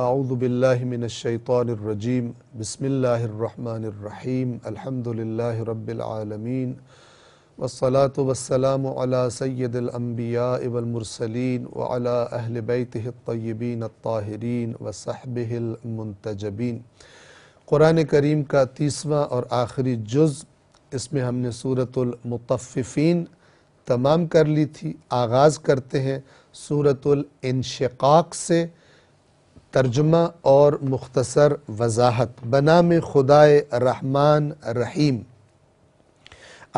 आउदबिल्लिमिनशैतरजीम बसमीम अल्हम्दुलिल्लाह रब्बिलआलमीन वसलात वसलाम अला सैदलम्बिया इवलमरसलिन वला अहल बैतबिन ताहरीन वसहबिलमतजबीन क़ुरान करीम का तीसवा और आखिरी जुज़ इसमें हमने सूरतमतफ़िन तमाम कर ली थी आगाज़ करते हैं सूरतल इनशक़ाक़ से तर्जमा और मुख्तसर वजाहत बनाम खुदा रहमान रहीम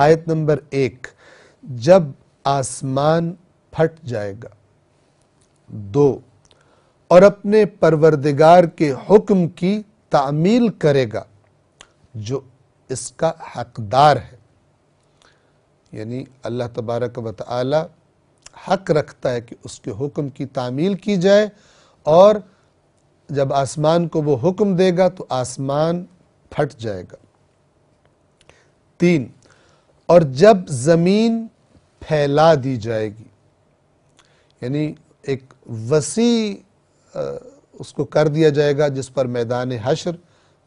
आयत नंबर एक जब आसमान फट जाएगा दो और अपने परवरदिगार के हुक्म की तामील करेगा जो इसका हकदार है यानी अल्लाह तबारक व ताली हक रखता है कि उसके हुक्म की तामील की जाए और जब आसमान को वो हुक्म देगा तो आसमान फट जाएगा तीन और जब ज़मीन फैला दी जाएगी यानी एक वसी उसको कर दिया जाएगा जिस पर मैदान हशर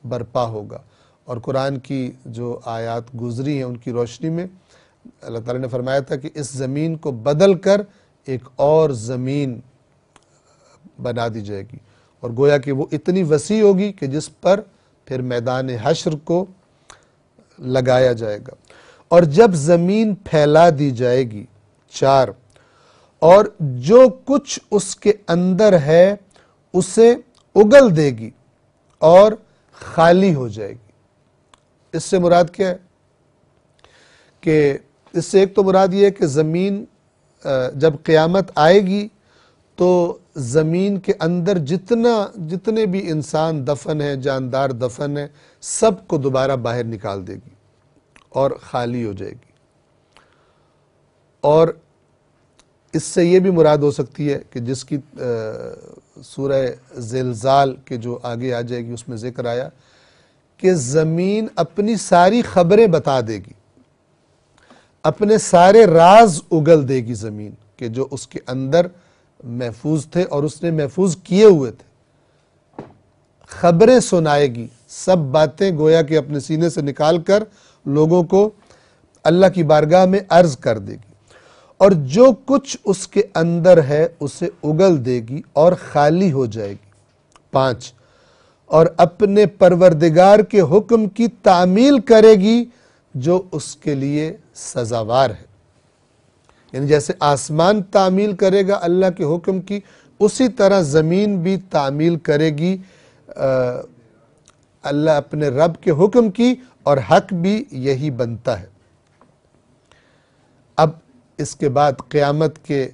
बरपा होगा और कुरान की जो आयत गुजरी हैं उनकी रोशनी में अल्लाह ताला ने फरमाया था कि इस ज़मीन को बदल कर एक और ज़मीन बना दी जाएगी और गोया कि वो इतनी वसी होगी कि जिस पर फिर मैदान हशर को लगाया जाएगा और जब ज़मीन फैला दी जाएगी चार और जो कुछ उसके अंदर है उसे उगल देगी और खाली हो जाएगी इससे मुराद क्या है कि इससे एक तो मुराद ये है कि ज़मीन जब क़यामत आएगी तो ज़मीन के अंदर जितना जितने भी इंसान दफन है जानदार दफन है सबको दोबारा बाहर निकाल देगी और खाली हो जाएगी और इससे यह भी मुराद हो सकती है कि जिसकी सूरह जिलजाल के जो आगे आ जाएगी उसमें जिक्र आया कि ज़मीन अपनी सारी खबरें बता देगी अपने सारे राज उगल देगी ज़मीन के जो उसके अंदर महफूज थे और उसने महफूज किए हुए थे खबरें सुनाएगी सब बातें गोया के अपने सीने से निकाल कर लोगों को अल्लाह की बारगाह में अर्ज कर देगी और जो कुछ उसके अंदर है उसे उगल देगी और खाली हो जाएगी पांच और अपने परवरदिगार के हुक्म की तामील करेगी जो उसके लिए सजावार है यानी जैसे आसमान तामील करेगा अल्लाह के हुक्म की उसी तरह ज़मीन भी तामील करेगी अल्लाह अपने रब के हुक्म की और हक भी यही बनता है अब इसके बाद क़यामत के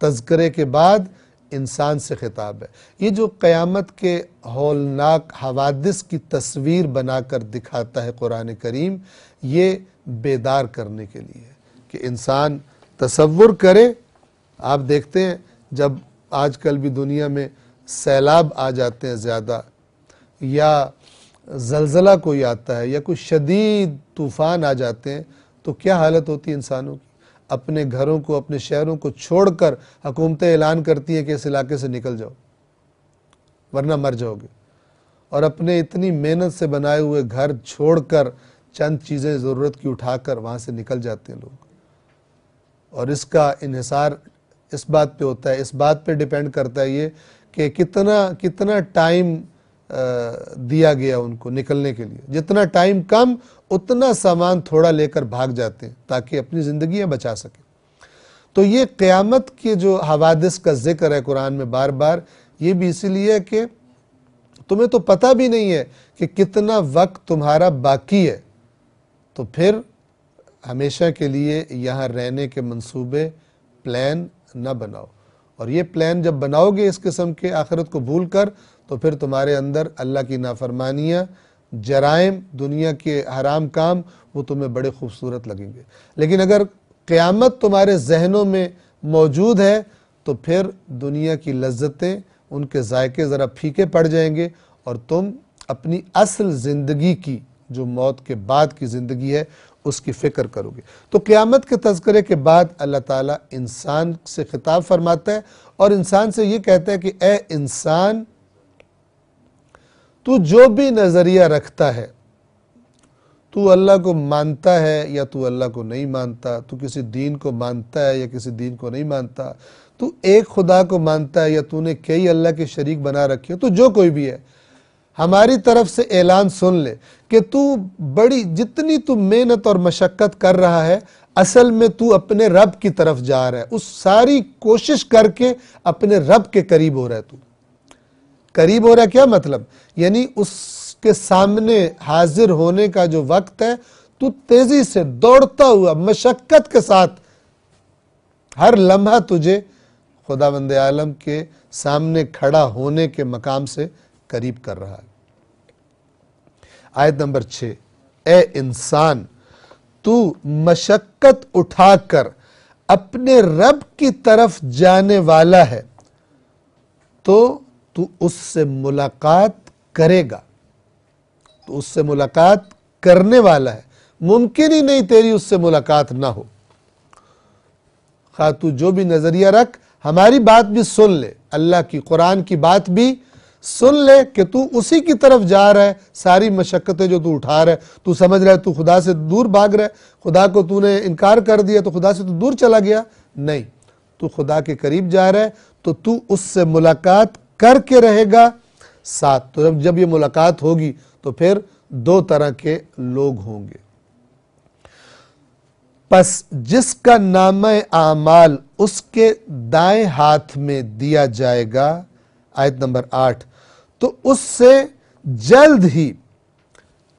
तस्करे के बाद इंसान से ख़िताब है ये जो क़यामत के हौलनाक हवादस की तस्वीर बनाकर दिखाता है क़ुरान करीम ये बेदार करने के लिए कि इंसान तसवुर करें आप देखते हैं जब आजकल भी दुनिया में सैलाब आ जाते हैं ज़्यादा या जलजला कोई आता है या कोई शदीद तूफ़ान आ जाते हैं तो क्या हालत होती है इंसानों की अपने घरों को अपने शहरों को छोड़कर हुकूमतें ऐलान करती हैं कि इस इलाके से निकल जाओ वरना मर जाओगे और अपने इतनी मेहनत से बनाए हुए घर छोड़कर चंद चीज़ें ज़रूरत की उठाकर वहाँ से निकल जाते हैं लोग और इसका इहसार इस बात पे होता है इस बात पे डिपेंड करता है ये कि कितना कितना टाइम दिया गया उनको निकलने के लिए जितना टाइम कम उतना सामान थोड़ा लेकर भाग जाते हैं ताकि अपनी ज़िंदगी बचा सकें तो ये क़यामत के जो हवादिस का जिक्र है कुरान में बार बार ये भी इसीलिए कि तुम्हें तो पता भी नहीं है कि कितना वक्त तुम्हारा बाकी है तो फिर हमेशा के लिए यहाँ रहने के मंसूबे प्लान न बनाओ और ये प्लान जब बनाओगे इस किस्म के आखिरत को भूल कर तो फिर तुम्हारे अंदर अल्लाह की नाफरमानियाँ जराइम दुनिया के हराम काम वो तुम्हें बड़े खूबसूरत लगेंगे लेकिन अगर क़्यामत तुम्हारे जहनों में मौजूद है तो फिर दुनिया की लज्जतें उनके जायके ज़रा फीके पड़ जाएंगे और तुम अपनी असल ज़िंदगी की जो मौत के बाद की ज़िंदगी है उसकी फ़िक्र करोगे तो क़्यामत के तस्करे के बाद अल्लाह ताला इंसान से खिताब फरमाता है और इंसान से यह कहता है कि ए इंसान तू जो भी नज़रिया रखता है तू अल्लाह को मानता है या तू अल्लाह को नहीं मानता तू किसी दीन को मानता है या किसी दीन को नहीं मानता तू एक खुदा को मानता है या तूने कई अल्लाह के शरीक बना रखे हो तो जो कोई भी है हमारी तरफ से ऐलान सुन ले कि तू बड़ी जितनी तू मेहनत और मशक्क़त कर रहा है असल में तू अपने रब की तरफ जा रहा है उस सारी कोशिश करके अपने रब के करीब हो रहा है तू करीब हो रहा है क्या मतलब यानी उसके सामने हाजिर होने का जो वक्त है तू तेज़ी से दौड़ता हुआ मशक्क़त के साथ हर लम्हा तुझे खुदा बंद आलम के सामने खड़ा होने के मकाम से करीब कर रहा है आयत नंबर छ ए इंसान तू मशक्कत उठाकर अपने रब की तरफ जाने वाला है तो तू उससे मुलाकात करेगा तो उससे मुलाकात करने वाला है मुमकिन ही नहीं तेरी उससे मुलाकात ना हो खा तू जो भी नज़रिया रख हमारी बात भी सुन ले अल्लाह की कुरान की बात भी सुन ले कि तू उसी की तरफ जा रहा है सारी मशक्क़तें जो तू उठा रहा है तू समझ रहा है तू खुदा से दूर भाग रहा है खुदा को तूने इनकार कर दिया तो खुदा से तू दूर चला गया नहीं तू खुदा के करीब जा रहा है तो तू उससे मुलाकात करके रहेगा साथ तो जब जब ये मुलाकात होगी तो फिर दो तरह के लोग होंगे बस जिसका नाम आमाल उसके दाएं हाथ में दिया जाएगा आयत नंबर आठ तो उससे जल्द ही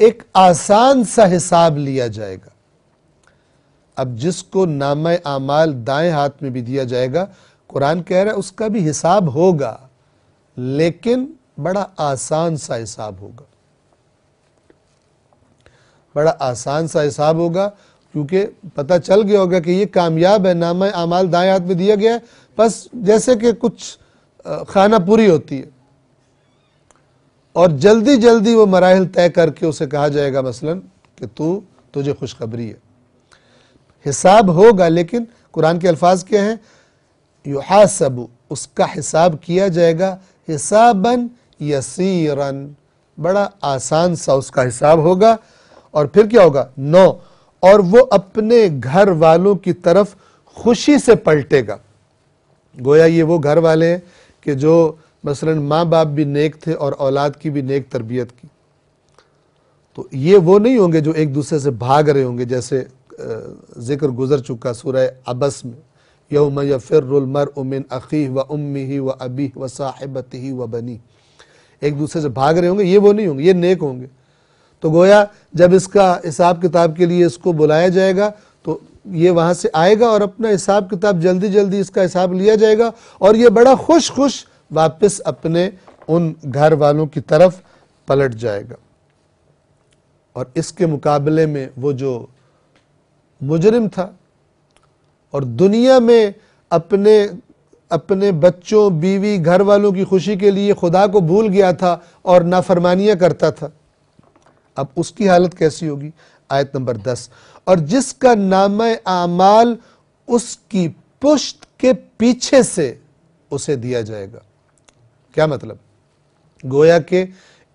एक आसान सा हिसाब लिया जाएगा अब जिसको नाम आमाल दाएं हाथ में भी दिया जाएगा कुरान कह रहा है उसका भी हिसाब होगा लेकिन बड़ा आसान सा हिसाब होगा बड़ा आसान सा हिसाब होगा क्योंकि पता चल गया होगा कि ये कामयाब है नाम आमाल दाएं हाथ में दिया गया है बस जैसे कि कुछ खाना पूरी होती है और जल्दी जल्दी वो मराहल तय करके उसे कहा जाएगा मसलन कि तू तुझे खुशखबरी है हिसाब होगा लेकिन कुरान के अल्फाज क्या हैं युहासब उसका हिसाब किया जाएगा हिसाबन यसीरन बड़ा आसान सा उसका हिसाब होगा और फिर क्या होगा नौ और वो अपने घर वालों की तरफ खुशी से पलटेगा गोया ये वो घर वाले हैं कि जो मसलन माँ बाप भी नेक थे और औलाद की भी नेक तरबियत की तो ये वो नहीं होंगे जो एक दूसरे से भाग रहे होंगे जैसे जिक्र गुजर चुका सूर्य अबस में यौम यफ़िरमर उमिन अखी व उम्मी ही व अबी व साहिबत ही व बनी एक दूसरे से भाग रहे होंगे ये वो नहीं होंगे ये नेक होंगे तो गोया जब इसका हिसाब किताब के लिए इसको बुलाया जाएगा तो ये वहाँ से आएगा और अपना हिसाब किताब जल्दी जल्दी इसका हिसाब लिया जाएगा और ये बड़ा खुश खुश वापस अपने उन घर वालों की तरफ पलट जाएगा और इसके मुकाबले में वो जो मुजरिम था और दुनिया में अपने अपने बच्चों बीवी घर वालों की खुशी के लिए खुदा को भूल गया था और नाफरमानियाँ करता था अब उसकी हालत कैसी होगी आयत नंबर दस और जिसका नाम आमाल उसकी पुश्त के पीछे से उसे दिया जाएगा क्या मतलब गोया के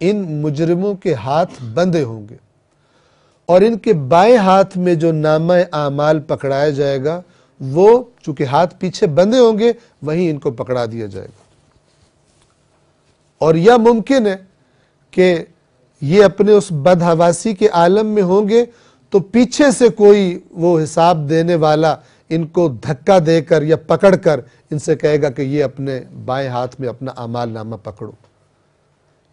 इन मुजरिमों के हाथ बंधे होंगे और इनके बाएं हाथ में जो नामा आमाल पकड़ाया जाएगा वो चूंकि हाथ पीछे बंधे होंगे वहीं इनको पकड़ा दिया जाएगा और यह मुमकिन है कि ये अपने उस बदहवासी के आलम में होंगे तो पीछे से कोई वो हिसाब देने वाला इनको धक्का देकर या पकड़कर इनसे कहेगा कि ये अपने बाएं हाथ में अपना अमाल नामा पकड़ो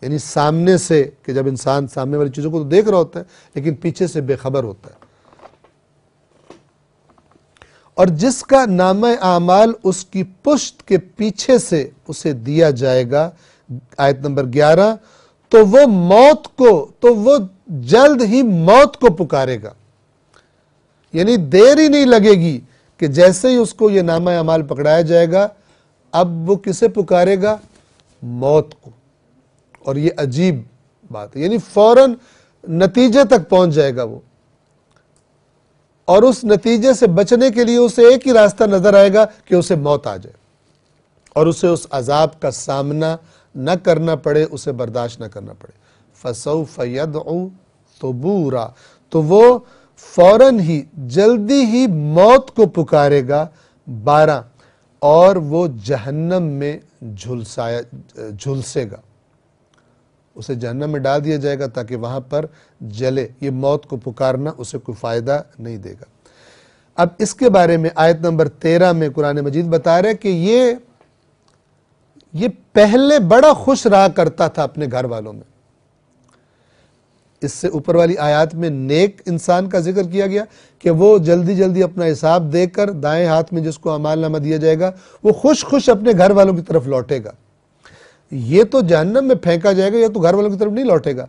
यानी सामने से कि जब इंसान सामने वाली चीज़ों को तो देख रहा होता है लेकिन पीछे से बेखबर होता है और जिसका नाम आमाल उसकी पुष्ट के पीछे से उसे दिया जाएगा आयत नंबर 11 तो वो मौत को तो वो जल्द ही मौत को पुकारेगा यानी देर ही नहीं लगेगी कि जैसे ही उसको ये नामा अमाल पकड़ाया जाएगा अब वो किसे पुकारेगा मौत को और ये अजीब बात है यानी फौरन नतीजे तक पहुंच जाएगा वो और उस नतीजे से बचने के लिए उसे एक ही रास्ता नजर आएगा कि उसे मौत आ जाए और उसे उस अजाब का सामना न करना पड़े उसे बर्दाश्त न करना पड़े फसौ तो तबूरा तो वो फौरन ही जल्दी ही मौत को पुकारेगा बारह और वो जहन्नम में झुलसाया झुलसेगा उसे जहन्नम में डाल दिया जाएगा ताकि वहां पर जले ये मौत को पुकारना उसे कोई फ़ायदा नहीं देगा अब इसके बारे में आयत नंबर तेरह में कुरान मजीद बता रहे कि ये ये पहले बड़ा खुश रहा करता था अपने घर वालों में इससे ऊपर वाली आयत में नेक इंसान का जिक्र किया गया कि वो जल्दी जल्दी अपना हिसाब देकर दाएं हाथ में जिसको अमाल नामा दिया जाएगा वो खुश खुश अपने घर वालों की तरफ लौटेगा ये तो जहन्नम में फेंका जाएगा या तो घर वालों की तरफ नहीं लौटेगा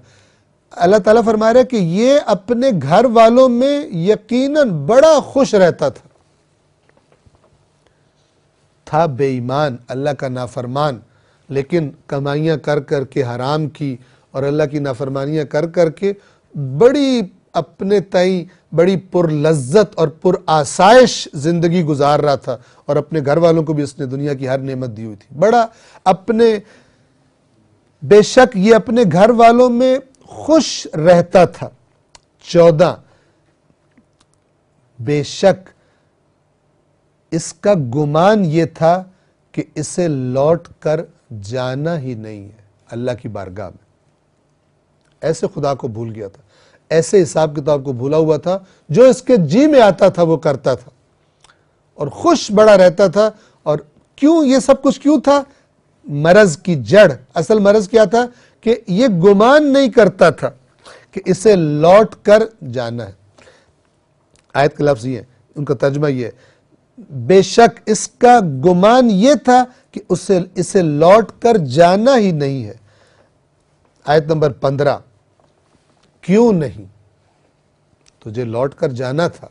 अल्लाह ताला फरमा रहा है कि ये अपने घर वालों में यकीनन बड़ा खुश रहता था था बेईमान अल्लाह का नाफरमान लेकिन कमाइयां कर करके हराम की और अल्लाह की नाफरमानियाँ कर करके बड़ी अपने तई बड़ी पुरलज़्ज़त और पुर आसाइश ज़िंदगी गुजार रहा था और अपने घर वालों को भी उसने दुनिया की हर नेमत दी हुई थी बड़ा अपने बेशक ये अपने घर वालों में खुश रहता था चौदह बेशक इसका गुमान ये था कि इसे लौट कर जाना ही नहीं है अल्लाह की बारगाह में ऐसे खुदा को भूल गया था ऐसे हिसाब किताब को भूला हुआ था जो इसके जी में आता था वो करता था और खुश बड़ा रहता था और क्यों ये सब कुछ क्यों था मरज की जड़ असल मरज क्या था कि ये गुमान नहीं करता था कि इसे लौट कर जाना है आयत के लफ्ज़ ये उनका तर्जमा ये बेशक इसका गुमान ये था कि उसे इसे लौट कर जाना ही नहीं है आयत नंबर पंद्रह क्यों नहीं तुझे लौट कर जाना था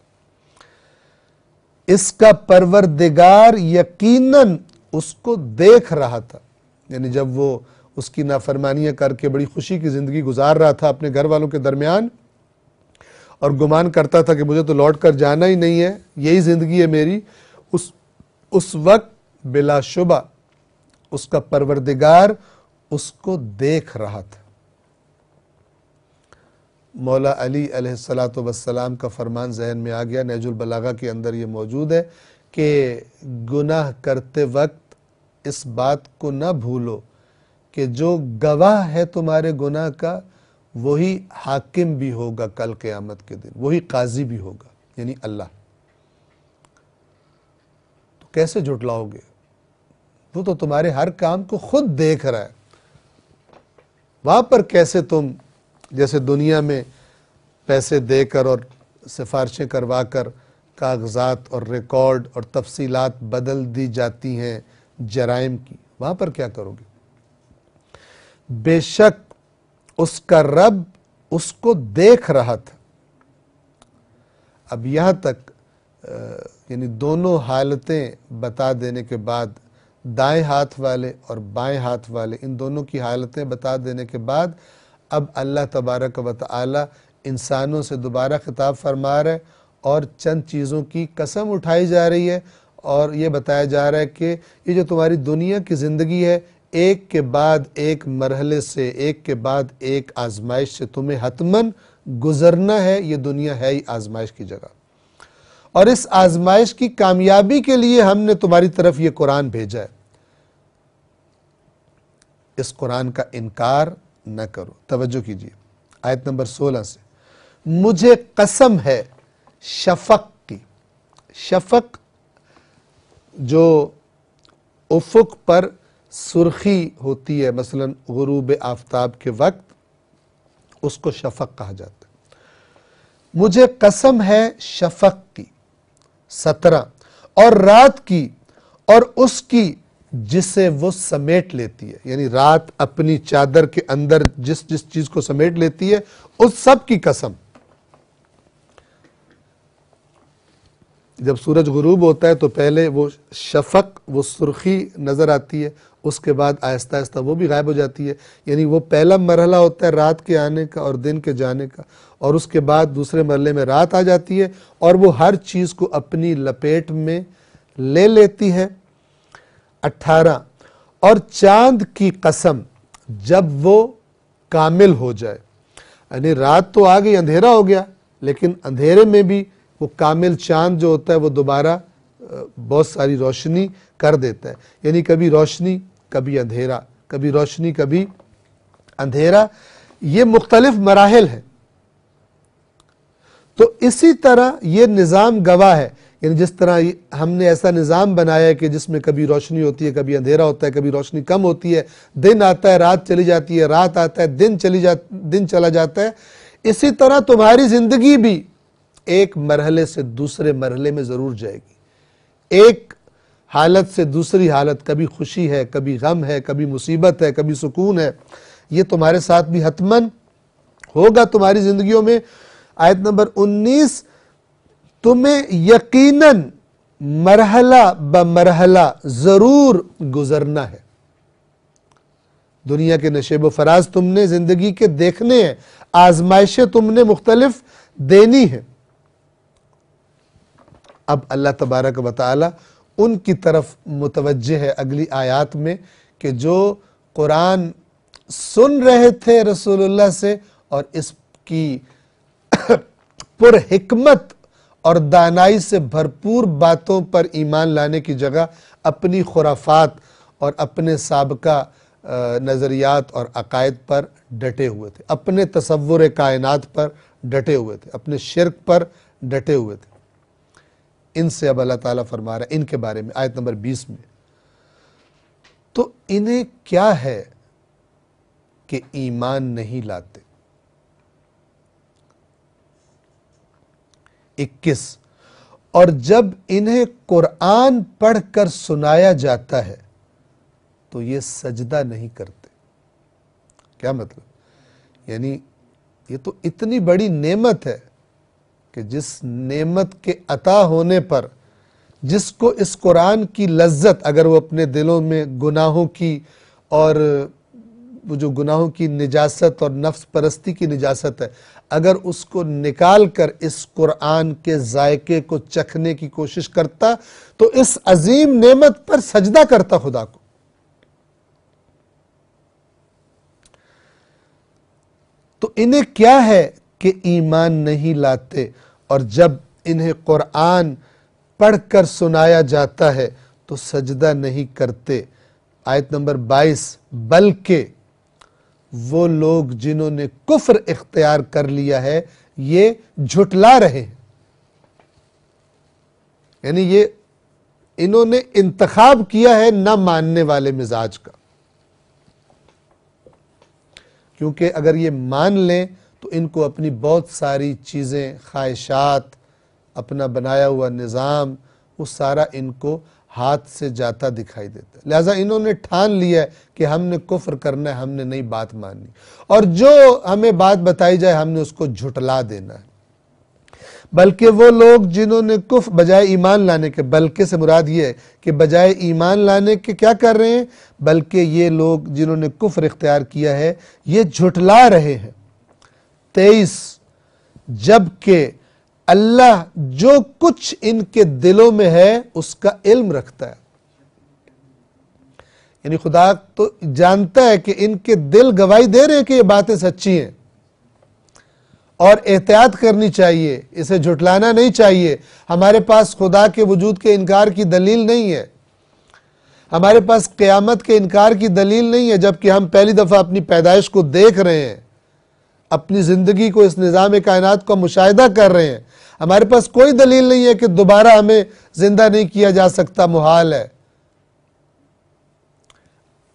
इसका परवरदिगार यकीनन उसको देख रहा था यानी जब वो उसकी नाफरमानियां करके बड़ी खुशी की ज़िंदगी गुजार रहा था अपने घर वालों के दरमियान और गुमान करता था कि मुझे तो लौट कर जाना ही नहीं है यही ज़िंदगी है मेरी उस उस वक्त बिलाशुबा उसका परवरदिगार उसको देख रहा था मौला अली अलैहिस्सलात वसलाम का फरमान जहन में आ गया बलागा के अंदर ये मौजूद है कि गुनाह करते वक्त इस बात को ना भूलो कि जो गवाह है तुम्हारे गुनाह का वही हाकिम भी होगा कल क़यामत के दिन वही काजी भी होगा यानी अल्लाह तो कैसे जुटलाओगे वो तो तुम्हारे हर काम को खुद देख रहा है वहां पर कैसे तुम जैसे दुनिया में पैसे देकर और सिफारिशें करवा कर कागजात और रिकॉर्ड और तफसीलात बदल दी जाती हैं जराइम की वहाँ पर क्या करोगे बेशक उसका रब उसको देख रहा था अब यहाँ तक यानी दोनों हालतें बता देने के बाद दाएं हाथ वाले और बाएं हाथ वाले इन दोनों की हालतें बता देने के बाद अब अल्लाह तबारक व ताली इंसानों से दोबारा खिताब फरमा रहे और चंद चीज़ों की कसम उठाई जा रही है और ये बताया जा रहा है कि ये जो तुम्हारी दुनिया की ज़िंदगी है एक के बाद एक मरहले से एक के बाद एक आजमाइश से तुम्हें हतमन गुजरना है ये दुनिया है ही आजमाइश की जगह और इस आजमाइश की कामयाबी के लिए हमने तुम्हारी तरफ ये कुरान भेजा है इस कुरान का इनकार न करो तवज्जो कीजिए आयत नंबर सोलह से मुझे कसम है शफक की शफक जो उफुक पर सुर्खी होती है मसलन गरूब आफ्ताब के वक्त उसको शफक कहा जाता है मुझे कसम है शफक की सत्रह और रात की और उसकी जिसे वो समेट लेती है यानी रात अपनी चादर के अंदर जिस जिस चीज को समेट लेती है उस सब की कसम जब सूरज गुरूब होता है तो पहले वो शफक वो सुर्खी नज़र आती है उसके बाद आहिस्ता आहिस्ता वो भी गायब हो जाती है यानी वो पहला मरहला होता है रात के आने का और दिन के जाने का और उसके बाद दूसरे मरले में रात आ जाती है और वो हर चीज़ को अपनी लपेट में ले लेती है अट्ठारह और चांद की कसम जब वो कामिल हो जाए यानी रात तो आ गई अंधेरा हो गया लेकिन अंधेरे में भी वो कामिल चांद जो होता है वो दोबारा बहुत सारी रोशनी कर देता है यानी कभी रोशनी कभी अंधेरा कभी रोशनी कभी अंधेरा ये मुख्तलिफ मराहल है तो इसी तरह ये निज़ाम गवाह है यानी जिस तरह हमने ऐसा निज़ाम बनाया है कि जिसमें कभी रोशनी होती है कभी अंधेरा होता है कभी रोशनी कम होती है दिन आता है रात चली जाती है रात आता है दिन चली जा दिन चला जाता है इसी तरह तुम्हारी ज़िंदगी भी एक मरहले से दूसरे मरहले में ज़रूर जाएगी एक हालत से दूसरी हालत कभी खुशी है कभी गम है कभी मुसीबत है कभी सुकून है ये तुम्हारे साथ भी हतमन होगा तुम्हारी ज़िंदगियों में आयत नंबर उन्नीस तुम्हें यकीनन मरहला ब मरहला ज़रूर गुजरना है दुनिया के नशेब फराज तुमने ज़िंदगी के देखने हैं आजमाइशें तुमने मुख्तलफ देनी है अब अल्लाह तबारक वाली उनकी तरफ मुतवज है अगली आयात में कि जो कुरान सुन रहे थे रसूलुल्लाह से और इसकी पुरहिकमत और दानाई से भरपूर बातों पर ईमान लाने की जगह अपनी खुराफात और अपने सबका नज़रियात और अकायद पर डटे हुए थे अपने तस्वुर कायनात पर डटे हुए थे अपने शिरक पर डटे हुए थे इनसे अब अल्लाह ताला फरमा रहा है इनके बारे में आयत नंबर 20 में तो इन्हें क्या है कि ईमान नहीं लाते इक्कीस और जब इन्हें कुरान पढ़कर सुनाया जाता है तो ये सजदा नहीं करते क्या मतलब यानी ये तो इतनी बड़ी नेमत है कि जिस नेमत के अता होने पर जिसको इस कुरान की लज्जत अगर वो अपने दिलों में गुनाहों की और वो जो गुनाहों की निजासत और नफ्स परस्ती की निजासत है अगर उसको निकाल कर इस कुरान के जायके को चखने की कोशिश करता तो इस अजीम नेमत पर सजदा करता खुदा को तो इन्हें क्या है कि ईमान नहीं लाते और जब इन्हें कुरान पढ़कर सुनाया जाता है तो सजदा नहीं करते आयत नंबर 22 बल्कि वो लोग जिन्होंने कुफ्र इख्तियार कर लिया है ये झुटला रहे हैं यानी ये इन्होंने इंतखब किया है ना मानने वाले मिजाज का क्योंकि अगर ये मान लें तो इनको अपनी बहुत सारी चीज़ें ख्वाहिशात अपना बनाया हुआ निज़ाम वो सारा इनको हाथ से जाता दिखाई देता है लिहाजा इन्होंने ठान लिया है कि हमने कुफर करना है हमने नहीं बात माननी और जो हमें बात बताई जाए हमने उसको झुटला देना है बल्कि वो लोग जिन्होंने कुफ बजाय ईमान लाने के बल्कि से मुराद ये है कि बजाय ईमान लाने के क्या कर रहे हैं बल्कि ये लोग जिन्होंने कुफ्र इख्तियार किया है ये झुटला रहे हैं तेईस जबकि अल्लाह जो कुछ इनके दिलों में है उसका इल्म रखता है यानी खुदा तो जानता है कि इनके दिल गवाही दे रहे हैं कि ये बातें सच्ची हैं और एहतियात करनी चाहिए इसे झुटलाना नहीं चाहिए हमारे पास खुदा के वजूद के इनकार की दलील नहीं है हमारे पास क़यामत के इनकार की दलील नहीं है जबकि हम पहली दफ़ा अपनी पैदाइश को देख रहे हैं अपनी ज़िंदगी को इस निज़ाम कायनात का मुशाह कर रहे हैं हमारे पास कोई दलील नहीं है कि दोबारा हमें जिंदा नहीं किया जा सकता मुहाल है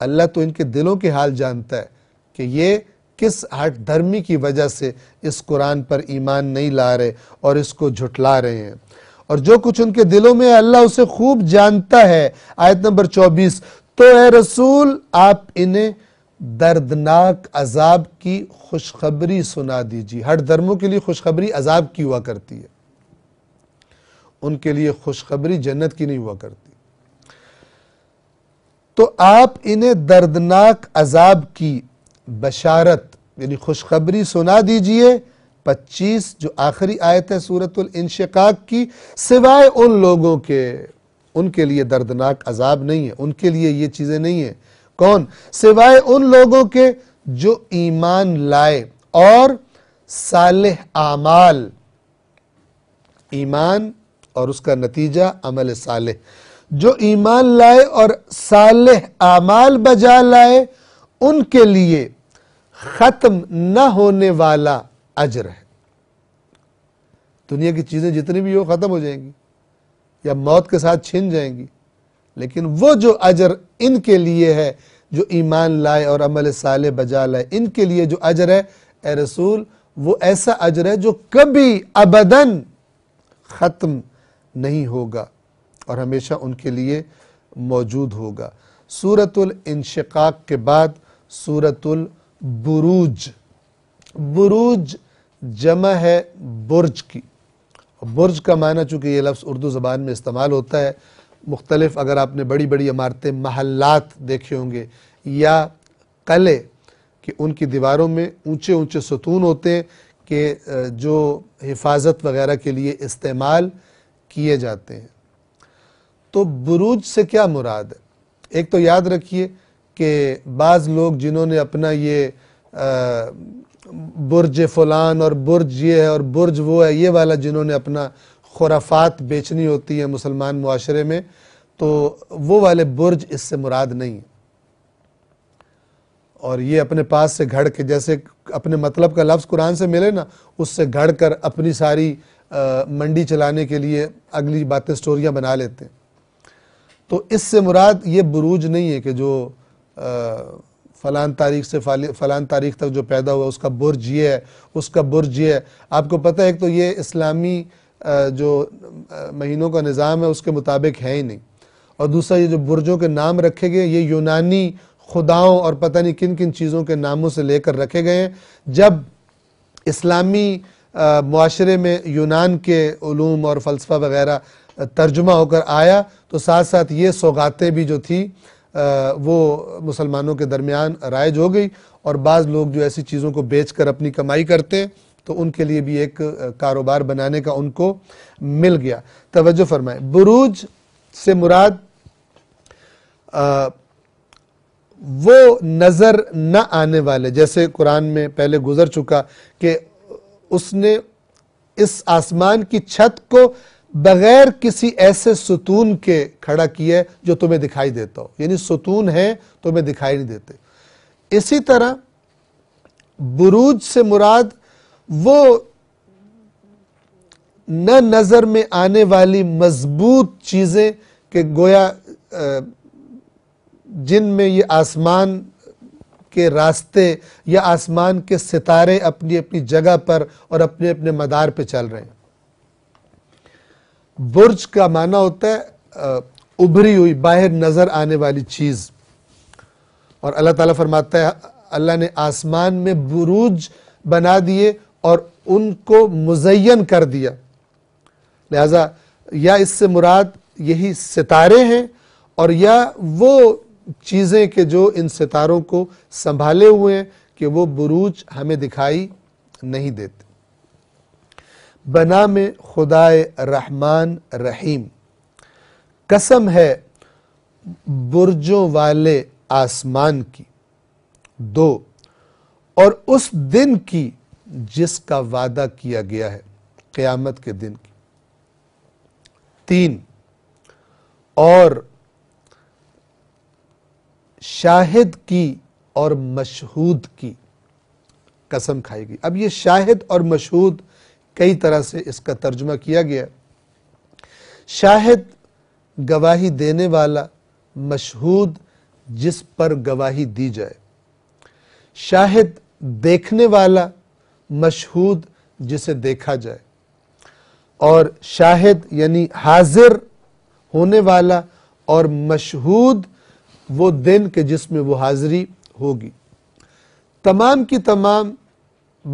अल्लाह तो इनके दिलों के हाल जानता है कि ये किस हट धर्मी की वजह से इस कुरान पर ईमान नहीं ला रहे और इसको झुटला रहे हैं और जो कुछ उनके दिलों में अल्लाह उसे खूब जानता है आयत नंबर 24 तो है रसूल आप इन्हें दर्दनाक अजाब की खुशखबरी सुना दीजिए हर धर्मों के लिए खुशखबरी अजाब की हुआ करती है उनके लिए खुशखबरी जन्नत की नहीं हुआ करती तो आप इन्हें दर्दनाक अजाब की बशारत यानी खुशखबरी सुना दीजिए 25 जो आखिरी आयत है सूरत इंशकाक की सिवाय उन लोगों के उनके लिए दर्दनाक अजाब नहीं है उनके लिए ये चीज़ें नहीं है कौन सिवाय उन लोगों के जो ईमान लाए और साल आमाल ईमान और उसका नतीजा अमल साल जो ईमान लाए और साल आमाल बजा लाए उनके लिए ख़त्म न होने वाला अजर है दुनिया की चीज़ें जितनी भी हो ख़त्म हो जाएंगी या मौत के साथ छिन जाएंगी लेकिन वो जो अजर इनके लिए है जो ईमान लाए और अमल साल बजा लाए इनके लिए जो अजर है ए रसूल वो ऐसा अजर है जो कभी अबदन ख़त्म नहीं होगा और हमेशा उनके लिए मौजूद होगा सूरतुल इंशकाक के बाद सूरतुल बुरूज बुरूज जमा है बुर्ज की बुर्ज का माना चूंकि ये लफ्ज़ उर्दू ज़बान में इस्तेमाल होता है मुख्तलिफ अगर आपने बड़ी बड़ी इमारतें महल्लात देखे होंगे या कले कि उनकी दीवारों में ऊंचे ऊंचे सतून होते हैं कि जो हिफाजत वगैरह के लिए इस्तेमाल किए जाते हैं तो बुरूज से क्या मुराद है एक तो याद रखिए कि बाज़ लोग जिन्होंने अपना ये बुरज बुर्ज फ़लान और बुर्ज ये है और बुर्ज वो है ये वाला जिन्होंने अपना खुराफात बेचनी होती है मुसलमान माशरे में तो वो वाले बुर्ज इससे मुराद नहीं है और ये अपने पास से घड़ के जैसे अपने मतलब का लफ्ज़ कुरान से मिले ना उससे घड़ कर अपनी सारी आ, मंडी चलाने के लिए अगली बातें स्टोरियाँ बना लेते हैं तो इससे मुराद ये बुरूज नहीं है कि जो फ़लान तारीख से फ़लान तारीख तक जो पैदा हुआ उसका बुर्ज ये है उसका बुर्ज ये है आपको पता है एक तो ये इस्लामी जो महीनों का निज़ाम है उसके मुताबिक है ही नहीं और दूसरा ये जो बुरजों के नाम रखे गए ये यूनानी खुदाओं और पता नहीं किन किन चीज़ों के नामों से लेकर रखे गए हैं जब इस्लामी माशरे में यूनान के ूम और फ़लसफ़ा वगैरह तर्जुमा होकर आया तो साथ साथ ये सौगातें भी जो थी आ, वो मुसलमानों के दरमियान राइज हो गई और बाज़ लोग जो ऐसी चीज़ों को बेच कर अपनी कमाई करते हैं तो उनके लिए भी एक कारोबार बनाने का उनको मिल गया तवज्जो फरमाए बुरूज से मुराद आ, वो नज़र न आने वाले जैसे कुरान में पहले गुजर चुका कि उसने इस आसमान की छत को बगैर किसी ऐसे सुतून के खड़ा किया जो तुम्हें दिखाई देता हो यानी सुतून है तुम्हें दिखाई नहीं देते इसी तरह बुरूज से मुराद वो न नज़र में आने वाली मजबूत चीज़ें के गोया जिन में ये आसमान के रास्ते या आसमान के सितारे अपनी अपनी जगह पर और अपने अपने मदार पे चल रहे हैं बुर्ज का माना होता है उभरी हुई बाहर नज़र आने वाली चीज़ और अल्लाह ताला फरमाता है अल्लाह ने आसमान में बुरुज बना दिए और उनको मुजयन कर दिया लिहाजा या इससे मुराद यही सितारे हैं और या वो चीज़ें के जो इन सितारों को संभाले हुए हैं कि वो बुरूज हमें दिखाई नहीं देते बना में खुदाए रहमान रहीम कसम है बुर्जों वाले आसमान की दो और उस दिन की जिसका वादा किया गया है क्यामत के दिन की तीन और शाहिद की और मशहूद की कसम खाई गई अब ये शाहिद और मशहूद कई तरह से इसका तर्जमा किया गया शाहिद गवाही देने वाला मशहूद जिस पर गवाही दी जाए शाहिद देखने वाला मशहूद जिसे देखा जाए और शाहिद यानी हाजिर होने वाला और मशहूद वो दिन के जिसमें वो हाजिरी होगी तमाम की तमाम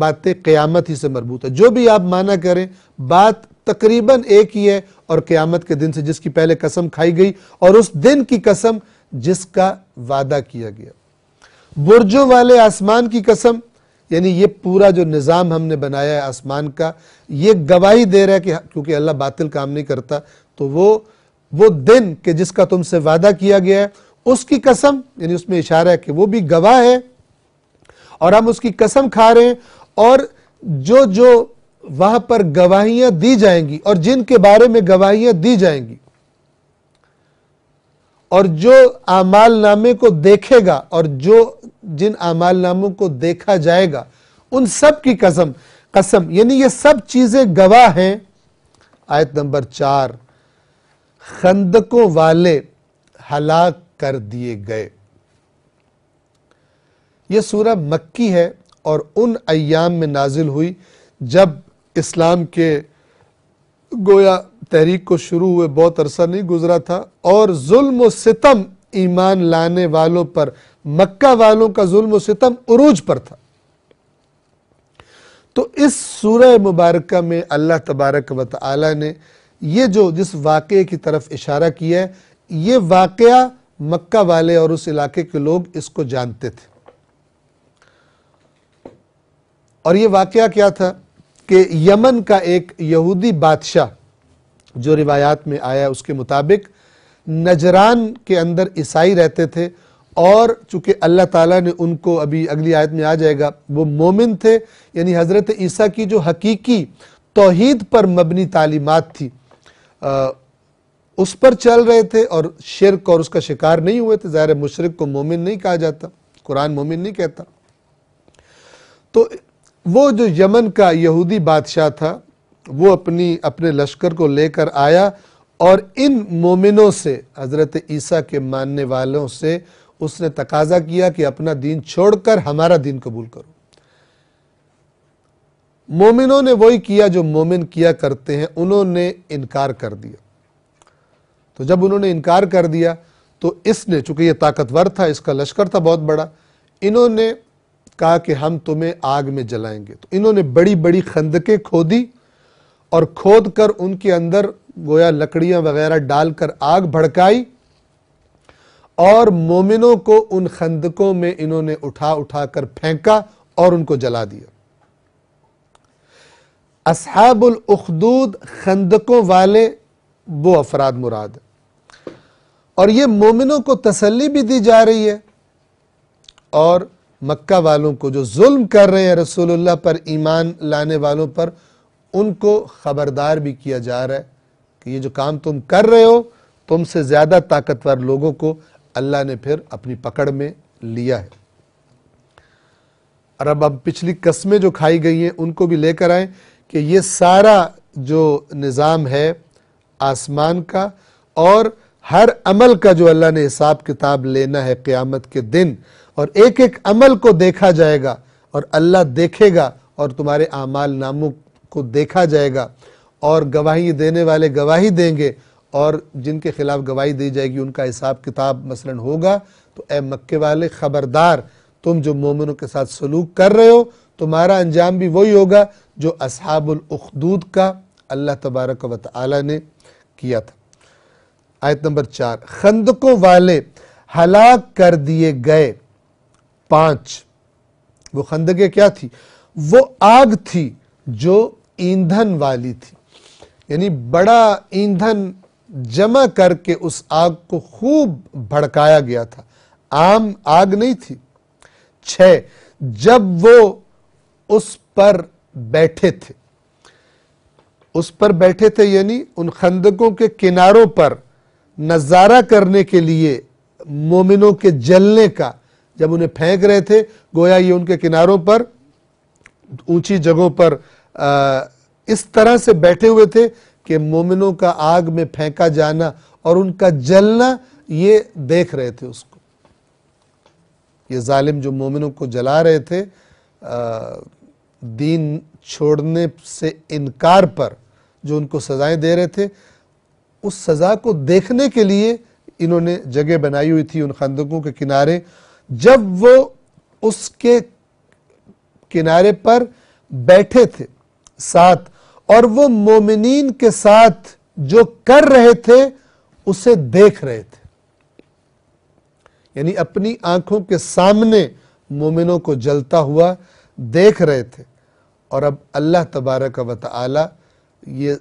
बातें क़यामत ही से मरबूत है जो भी आप माना करें बात तकरीबन एक ही है और क़यामत के दिन से जिसकी पहले कसम खाई गई और उस दिन की कसम जिसका वादा किया गया बुर्जों वाले आसमान की कसम यानी ये पूरा जो निज़ाम हमने बनाया है आसमान का ये गवाही दे रहा है कि हाँ, क्योंकि अल्लाह बातिल काम नहीं करता तो वो वो दिन के जिसका तुमसे वादा किया गया है उसकी कसम यानी उसमें इशारा है कि वो भी गवाह है और हम उसकी कसम खा रहे हैं और जो जो वहां पर गवाहियां दी जाएंगी और जिनके बारे में गवाहियां दी जाएंगी और जो आमाल नामे को देखेगा और जो जिन अमाल नामों को देखा जाएगा उन सब की कसम कसम यानी ये सब चीज़ें गवाह हैं आयत नंबर चार खंदकों वाले हलाक कर दिए गए यह सूरह मक्की है और उन अयाम में नाजिल हुई जब इस्लाम के गोया तहरीक को शुरू हुए बहुत अरसा नहीं गुजरा था और जुल्म सितम ईमान लाने वालों पर मक्का वालों का जुल्म सितम उरूज पर था तो इस सूरह मुबारक में अल्लाह तबारक व ताली ने यह जो जिस वाक़े की तरफ इशारा किया है यह वाक़ मक्का वाले और उस इलाके के लोग इसको जानते थे और यह वाकया क्या था कि यमन का एक यहूदी बादशाह जो रिवायात में आया उसके मुताबिक नजरान के अंदर ईसाई रहते थे और चूंकि अल्लाह ताला ने उनको अभी अगली आयत में आ जाएगा वो मोमिन थे यानी हज़रत ईसा की जो हकीकी तोहद पर मबनी तालीमत थी आ, उस पर चल रहे थे और शिरक और उसका शिकार नहीं हुए थे ज़ाहिर मुशरक को मोमिन नहीं कहा जाता कुरान मोमिन नहीं कहता तो वो जो यमन का यहूदी बादशाह था वो अपनी अपने लश्कर को लेकर आया और इन मोमिनों से हज़रत ईसा के मानने वालों से उसने तकाजा किया कि अपना दीन छोड़कर हमारा दीन कबूल करो मोमिनों ने वही किया जो मोमिन किया करते हैं उन्होंने इनकार कर दिया तो जब उन्होंने इनकार कर दिया तो इसने चूंकि ये ताकतवर था इसका लश्कर था बहुत बड़ा इन्होंने कहा कि हम तुम्हें आग में जलाएंगे तो इन्होंने बड़ी बड़ी खंदकें खोदी और खोद कर उनके अंदर गोया लकड़ियां वगैरह डालकर आग भड़काई और मोमिनों को उन खंदकों में इन्होंने उठा उठा कर फेंका और उनको जला दिया असहाबुल उखदूद खंदकों वाले वो अफराद मुराद और ये मोमिनों को तसल्ली भी दी जा रही है और मक्का वालों को जो जुल्म कर रहे हैं रसूलुल्लाह पर ईमान लाने वालों पर उनको ख़बरदार भी किया जा रहा है कि ये जो काम तुम कर रहे हो तुमसे ज़्यादा ताकतवर लोगों को अल्लाह ने फिर अपनी पकड़ में लिया है और अब अब पिछली कस्में जो खाई गई हैं उनको भी लेकर आए कि ये सारा जो निज़ाम है आसमान का और हर अमल का जो अल्लाह ने हिसाब किताब लेना है क़्यामत के दिन और एक एक अमल को देखा जाएगा और अल्लाह देखेगा और तुम्हारे आमाल नामों को देखा जाएगा और गवाही देने वाले गवाही देंगे और जिनके खिलाफ गवाही दी जाएगी उनका हिसाब किताब मसलन होगा तो ए मक्के वाले ख़बरदार तुम जो मोमिनों के साथ सलूक कर रहे हो तुम्हारा अंजाम भी वही होगा जो असहाबुलखदूद का अल्लाह तबारक व ने किया था आयत नंबर चार खंदकों वाले हलाक कर दिए गए पांच वो खंदकें क्या थी वो आग थी जो ईंधन वाली थी यानी बड़ा ईंधन जमा करके उस आग को खूब भड़काया गया था आम आग नहीं थी छह जब वो उस पर बैठे थे उस पर बैठे थे यानी उन खंदकों के किनारों पर नज़ारा करने के लिए मोमिनों के जलने का जब उन्हें फेंक रहे थे गोया ये उनके किनारों पर ऊंची जगहों पर आ, इस तरह से बैठे हुए थे कि मोमिनों का आग में फेंका जाना और उनका जलना ये देख रहे थे उसको ये जालिम जो मोमिनों को जला रहे थे दीन छोड़ने से इनकार पर जो उनको सजाएं दे रहे थे उस सज़ा को देखने के लिए इन्होंने जगह बनाई हुई थी उन खंदकों के किनारे जब वो उसके किनारे पर बैठे थे साथ और वो मोमिन के साथ जो कर रहे थे उसे देख रहे थे यानी अपनी आंखों के सामने मोमिनों को जलता हुआ देख रहे थे और अब अल्लाह तबारक व ये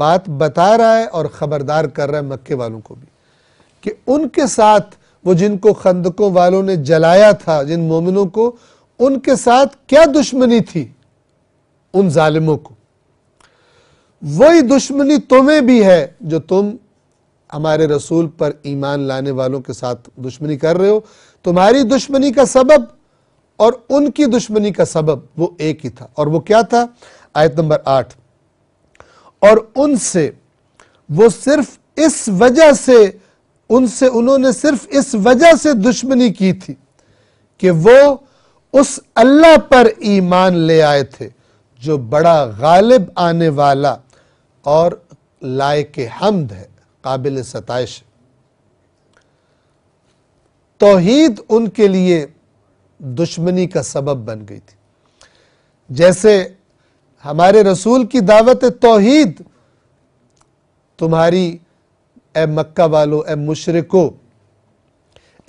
बात बता रहा है और ख़बरदार कर रहा है मक्के वालों को भी कि उनके साथ वो जिनको खंदकों वालों ने जलाया था जिन मोमिनों को उनके साथ क्या दुश्मनी थी उन जालिमों को वही दुश्मनी तुम्हें भी है जो तुम हमारे रसूल पर ईमान लाने वालों के साथ दुश्मनी कर रहे हो तुम्हारी दुश्मनी का सबब और उनकी दुश्मनी का सबब वो एक ही था और वो क्या था आयत नंबर आठ और उनसे वो सिर्फ इस वजह से उनसे उन्होंने सिर्फ इस वजह से दुश्मनी की थी कि वो उस अल्लाह पर ईमान ले आए थे जो बड़ा गालिब आने वाला और लायक हमद है काबिल सतश तोहीद उनके लिए दुश्मनी का सबब बन गई थी जैसे हमारे रसूल की दावत तोहीद तुम्हारी ए मक्का वालों ए मुशरको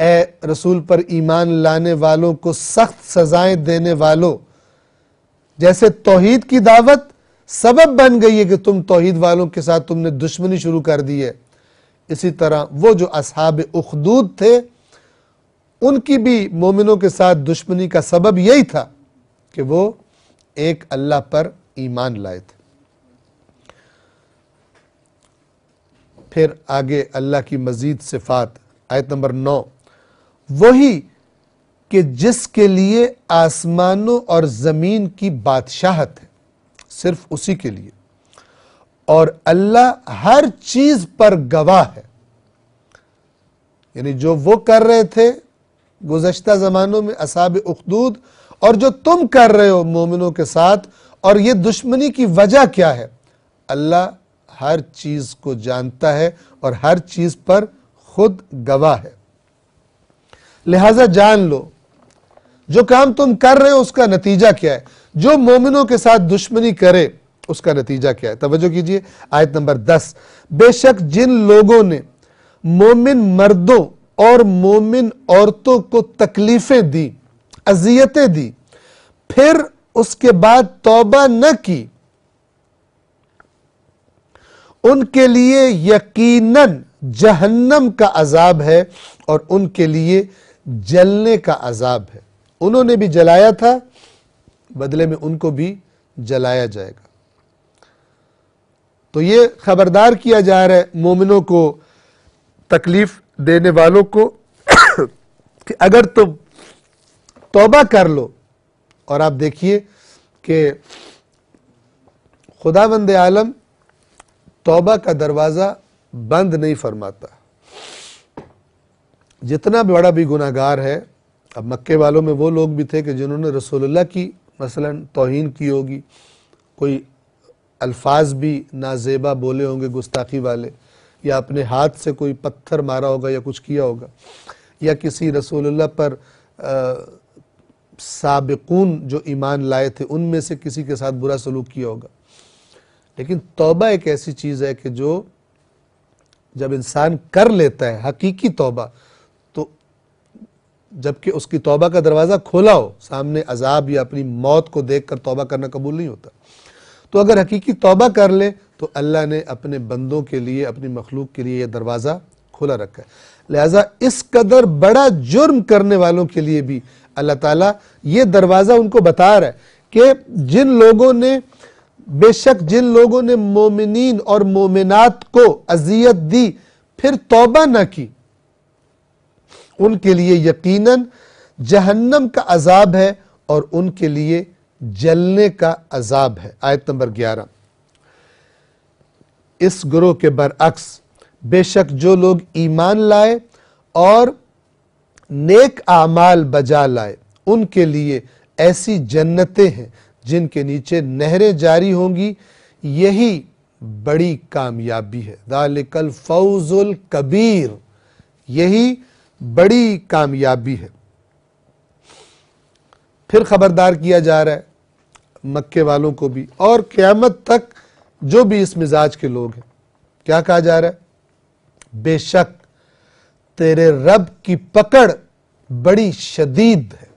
ए रसूल पर ईमान लाने वालों को सख्त सजाएं देने वालों जैसे तोहीद की दावत सबब बन गई है कि तुम तोहीद वालों के साथ तुमने दुश्मनी शुरू कर दी है इसी तरह वो जो असहाब उखदूद थे उनकी भी मोमिनों के साथ दुश्मनी का सबब यही था कि वो एक अल्लाह पर ईमान लाए थे फिर आगे अल्लाह की मजीद सिफात आयत नंबर नौ वही कि जिसके लिए आसमानों और ज़मीन की बादशाहत है सिर्फ उसी के लिए और अल्लाह हर चीज़ पर गवाह है यानी जो वो कर रहे थे गुजशत ज़मानों में असाब उखदूद और जो तुम कर रहे हो मोमिनों के साथ और ये दुश्मनी की वजह क्या है अल्लाह हर चीज़ को जानता है और हर चीज़ पर खुद गवाह है लिहाजा जान लो जो काम तुम कर रहे हो उसका नतीजा क्या है जो मोमिनों के साथ दुश्मनी करे उसका नतीजा क्या है तवज्जो कीजिए आयत नंबर दस बेशक जिन लोगों ने मोमिन मर्दों और मोमिन औरतों को तकलीफें दी अजियतें दी फिर उसके बाद तौबा न की उनके लिए यकीनन जहन्नम का अजाब है और उनके लिए जलने का अजाब है उन्होंने भी जलाया था बदले में उनको भी जलाया जाएगा तो ये खबरदार किया जा रहा है मोमिनों को तकलीफ देने वालों को कि अगर तुम तोबा कर लो और आप देखिए कि बंद आलम तोबा का दरवाज़ा बंद नहीं फरमाता जितना बड़ा भी गुनागार है अब मक्के वालों में वो लोग भी थे कि जिन्होंने रसोल्ला की मसला तोहन की होगी कोई अल्फाज भी नाजेबा बोले होंगे गुस्ताखी वाले या अपने हाथ से कोई पत्थर मारा होगा या कुछ किया होगा या किसी रसोल्ला पर सबकून जो ईमान लाए थे उनमें से किसी के साथ बुरा सलूक किया होगा लेकिन तोबा एक ऐसी चीज़ है कि जो जब इंसान कर लेता है हकीकी तोबा जबकि उसकी तोबा का दरवाज़ा खोला हो सामने अजाब या अपनी मौत को देख कर करना कबूल नहीं होता तो अगर हकीकी तोबा कर ले तो अल्लाह ने अपने बंदों के लिए अपनी मखलूक के लिए यह दरवाज़ा खोला रखा है लिहाजा इस कदर बड़ा जुर्म करने वालों के लिए भी अल्लाह ताला ये दरवाज़ा उनको बता रहा है कि जिन लोगों ने बेशक जिन लोगों ने मोमिन और मोमिनत को अजियत दी फिर तोबा ना की उनके लिए यकीनन जहन्नम का अजाब है और उनके लिए जलने का अजाब है आयत नंबर ग्यारह इस ग्रोह के बरअक्स बेशक जो लोग ईमान लाए और नेक आमाल बजा लाए उनके लिए ऐसी जन्नतें हैं जिनके नीचे नहरें जारी होंगी यही बड़ी कामयाबी है दालिकल फौजुल कबीर यही बड़ी कामयाबी है फिर खबरदार किया जा रहा है मक्के वालों को भी और क़्यामत तक जो भी इस मिजाज के लोग हैं क्या कहा जा रहा है बेशक तेरे रब की पकड़ बड़ी शदीद है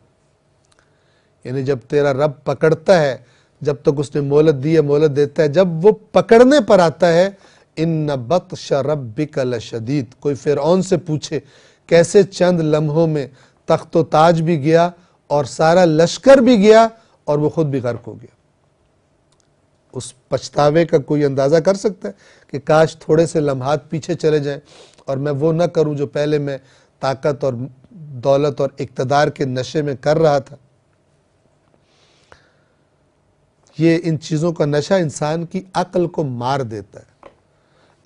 यानी जब तेरा रब पकड़ता है जब तक उसने मोहलत दी है मोहलत देता है जब वो पकड़ने पर आता है इन बख्श रब बिकल शदीद कोई फिर से पूछे कैसे चंद लम्हों में तख्तो ताज भी गया और सारा लश्कर भी गया और वो खुद भी गर्क हो गया उस पछतावे का कोई अंदाज़ा कर सकता है कि काश थोड़े से लम्हात पीछे चले जाएं और मैं वो ना करूं जो पहले मैं ताकत और दौलत और इकतदार के नशे में कर रहा था ये इन चीज़ों का नशा इंसान की अकल को मार देता है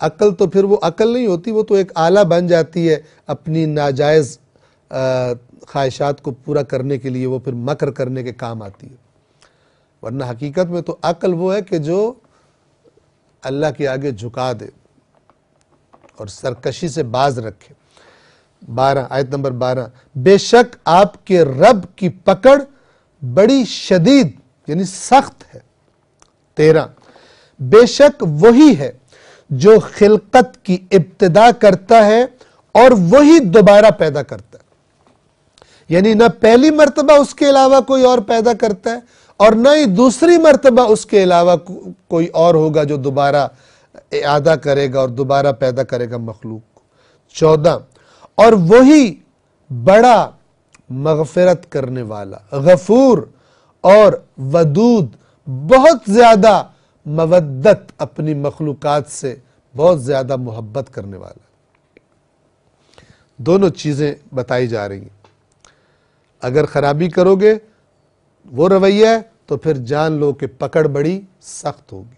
अकल तो फिर वो अकल नहीं होती वो तो एक आला बन जाती है अपनी नाजायज़ ख्वाहिशात को पूरा करने के लिए वो फिर मकर करने के काम आती है वरना हकीकत में तो अकल वो है कि जो अल्लाह के आगे झुका दे और सरकशी से बाज रखे बारह आयत नंबर बारह बेशक आपके रब की पकड़ बड़ी शदीद यानी सख्त है तेरह बेशक वही है जो खिलकत की इब्तदा करता है और वही दोबारा पैदा करता है यानी ना पहली मरतबा उसके अलावा कोई और पैदा करता है और ना ही दूसरी मरतबा उसके अलावा को, कोई और होगा जो दोबारा अदा करेगा और दोबारा पैदा करेगा मखलूक चौदह और वही बड़ा मगफरत करने वाला गफूर और वदूद बहुत ज्यादा मवदत अपनी मखलूक से बहुत ज़्यादा मोहब्बत करने वाला दोनों चीज़ें बताई जा रही हैं अगर ख़राबी करोगे वो रवैया है तो फिर जान लो कि पकड़ बड़ी सख्त होगी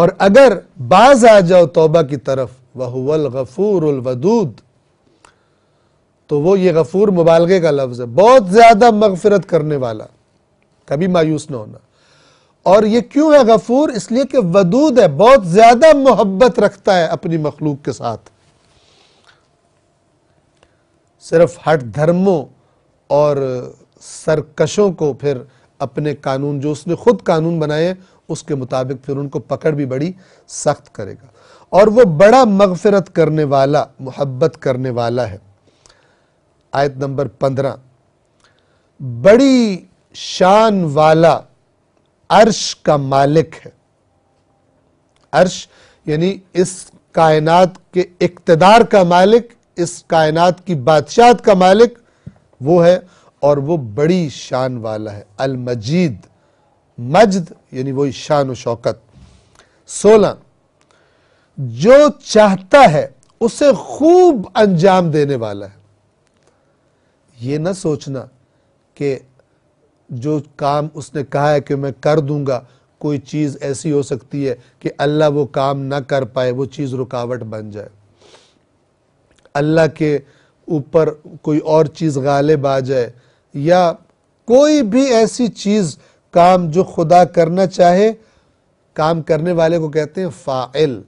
और अगर बाज आ जाओ तोबा की तरफ वहुवल गफूर वदूद तो वो ये गफूर मुबालगे का लफ्ज़ है बहुत ज़्यादा मगफरत करने वाला कभी मायूस ना होना और ये क्यों है गफूर इसलिए कि वदूद है बहुत ज्यादा मोहब्बत रखता है अपनी मखलूक के साथ सिर्फ हट धर्मों और सरकशों को फिर अपने कानून जो उसने खुद कानून बनाए उसके मुताबिक फिर उनको पकड़ भी बड़ी सख्त करेगा और वो बड़ा मगफरत करने वाला मोहब्बत करने वाला है आयत नंबर पंद्रह बड़ी शान वाला अर्श का मालिक है अर्श यानी इस कायनात के इकतदार का मालिक इस कायनात की बादशाह का मालिक वो है और वो बड़ी शान वाला है अल मजीद मजद यानी वही शान शौकत सोलह जो चाहता है उसे खूब अंजाम देने वाला है ये ना सोचना कि जो काम उसने कहा है कि मैं कर दूंगा कोई चीज़ ऐसी हो सकती है कि अल्लाह वो काम ना कर पाए वो चीज़ रुकावट बन जाए अल्लाह के ऊपर कोई और चीज़ गालिब आ जाए या कोई भी ऐसी चीज़ काम जो खुदा करना चाहे काम करने वाले को कहते हैं फ़ाइल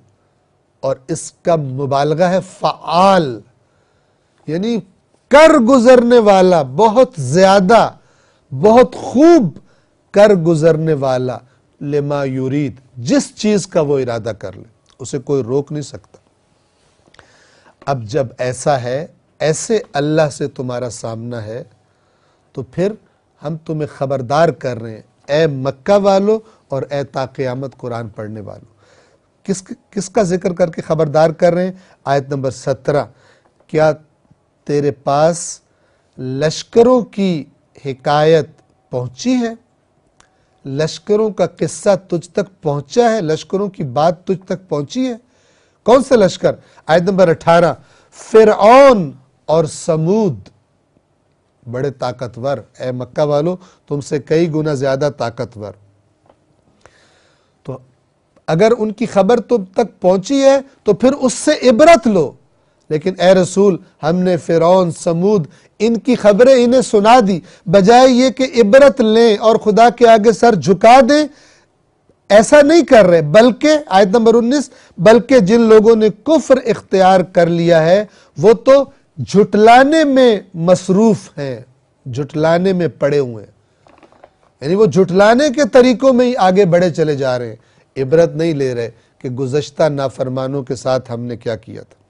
और इसका मुबालगा है फ़ाल यानी कर गुजरने वाला बहुत ज़्यादा बहुत खूब कर गुजरने वाला लेमा यूरीद जिस चीज का वो इरादा कर ले उसे कोई रोक नहीं सकता अब जब ऐसा है ऐसे अल्लाह से तुम्हारा सामना है तो फिर हम तुम्हें खबरदार कर रहे हैं ए मक्का वालों और ए ताकियामत कुरान पढ़ने वालों किस किसका जिक्र करके खबरदार कर रहे हैं आयत नंबर सत्रह क्या तेरे पास लश्करों की हिकायत पहुंची है लश्करों का किस्सा तुझ तक पहुंचा है लश्करों की बात तुझ तक पहुंची है कौन से लश्कर आयत नंबर अठारह फिर और समूद बड़े ताकतवर ए मक्का वालों तुमसे कई गुना ज्यादा ताकतवर तो अगर उनकी खबर तुम तक पहुंची है तो फिर उससे इबरत लो लेकिन ए रसूल हमने फ़िरौन समूद इनकी खबरें इन्हें सुना दी बजाय ये कि इबरत लें और खुदा के आगे सर झुका दें ऐसा नहीं कर रहे बल्कि आयत नंबर 19 बल्कि जिन लोगों ने कुफ्र इख्तियार कर लिया है वो तो झुटलाने में मसरूफ हैं झुटलाने में पड़े हुए हैं यानी वो झुटलाने के तरीकों में ही आगे बढ़े चले जा रहे हैं इबरत नहीं ले रहे कि गुजश्ता नाफरमानों के साथ हमने क्या किया था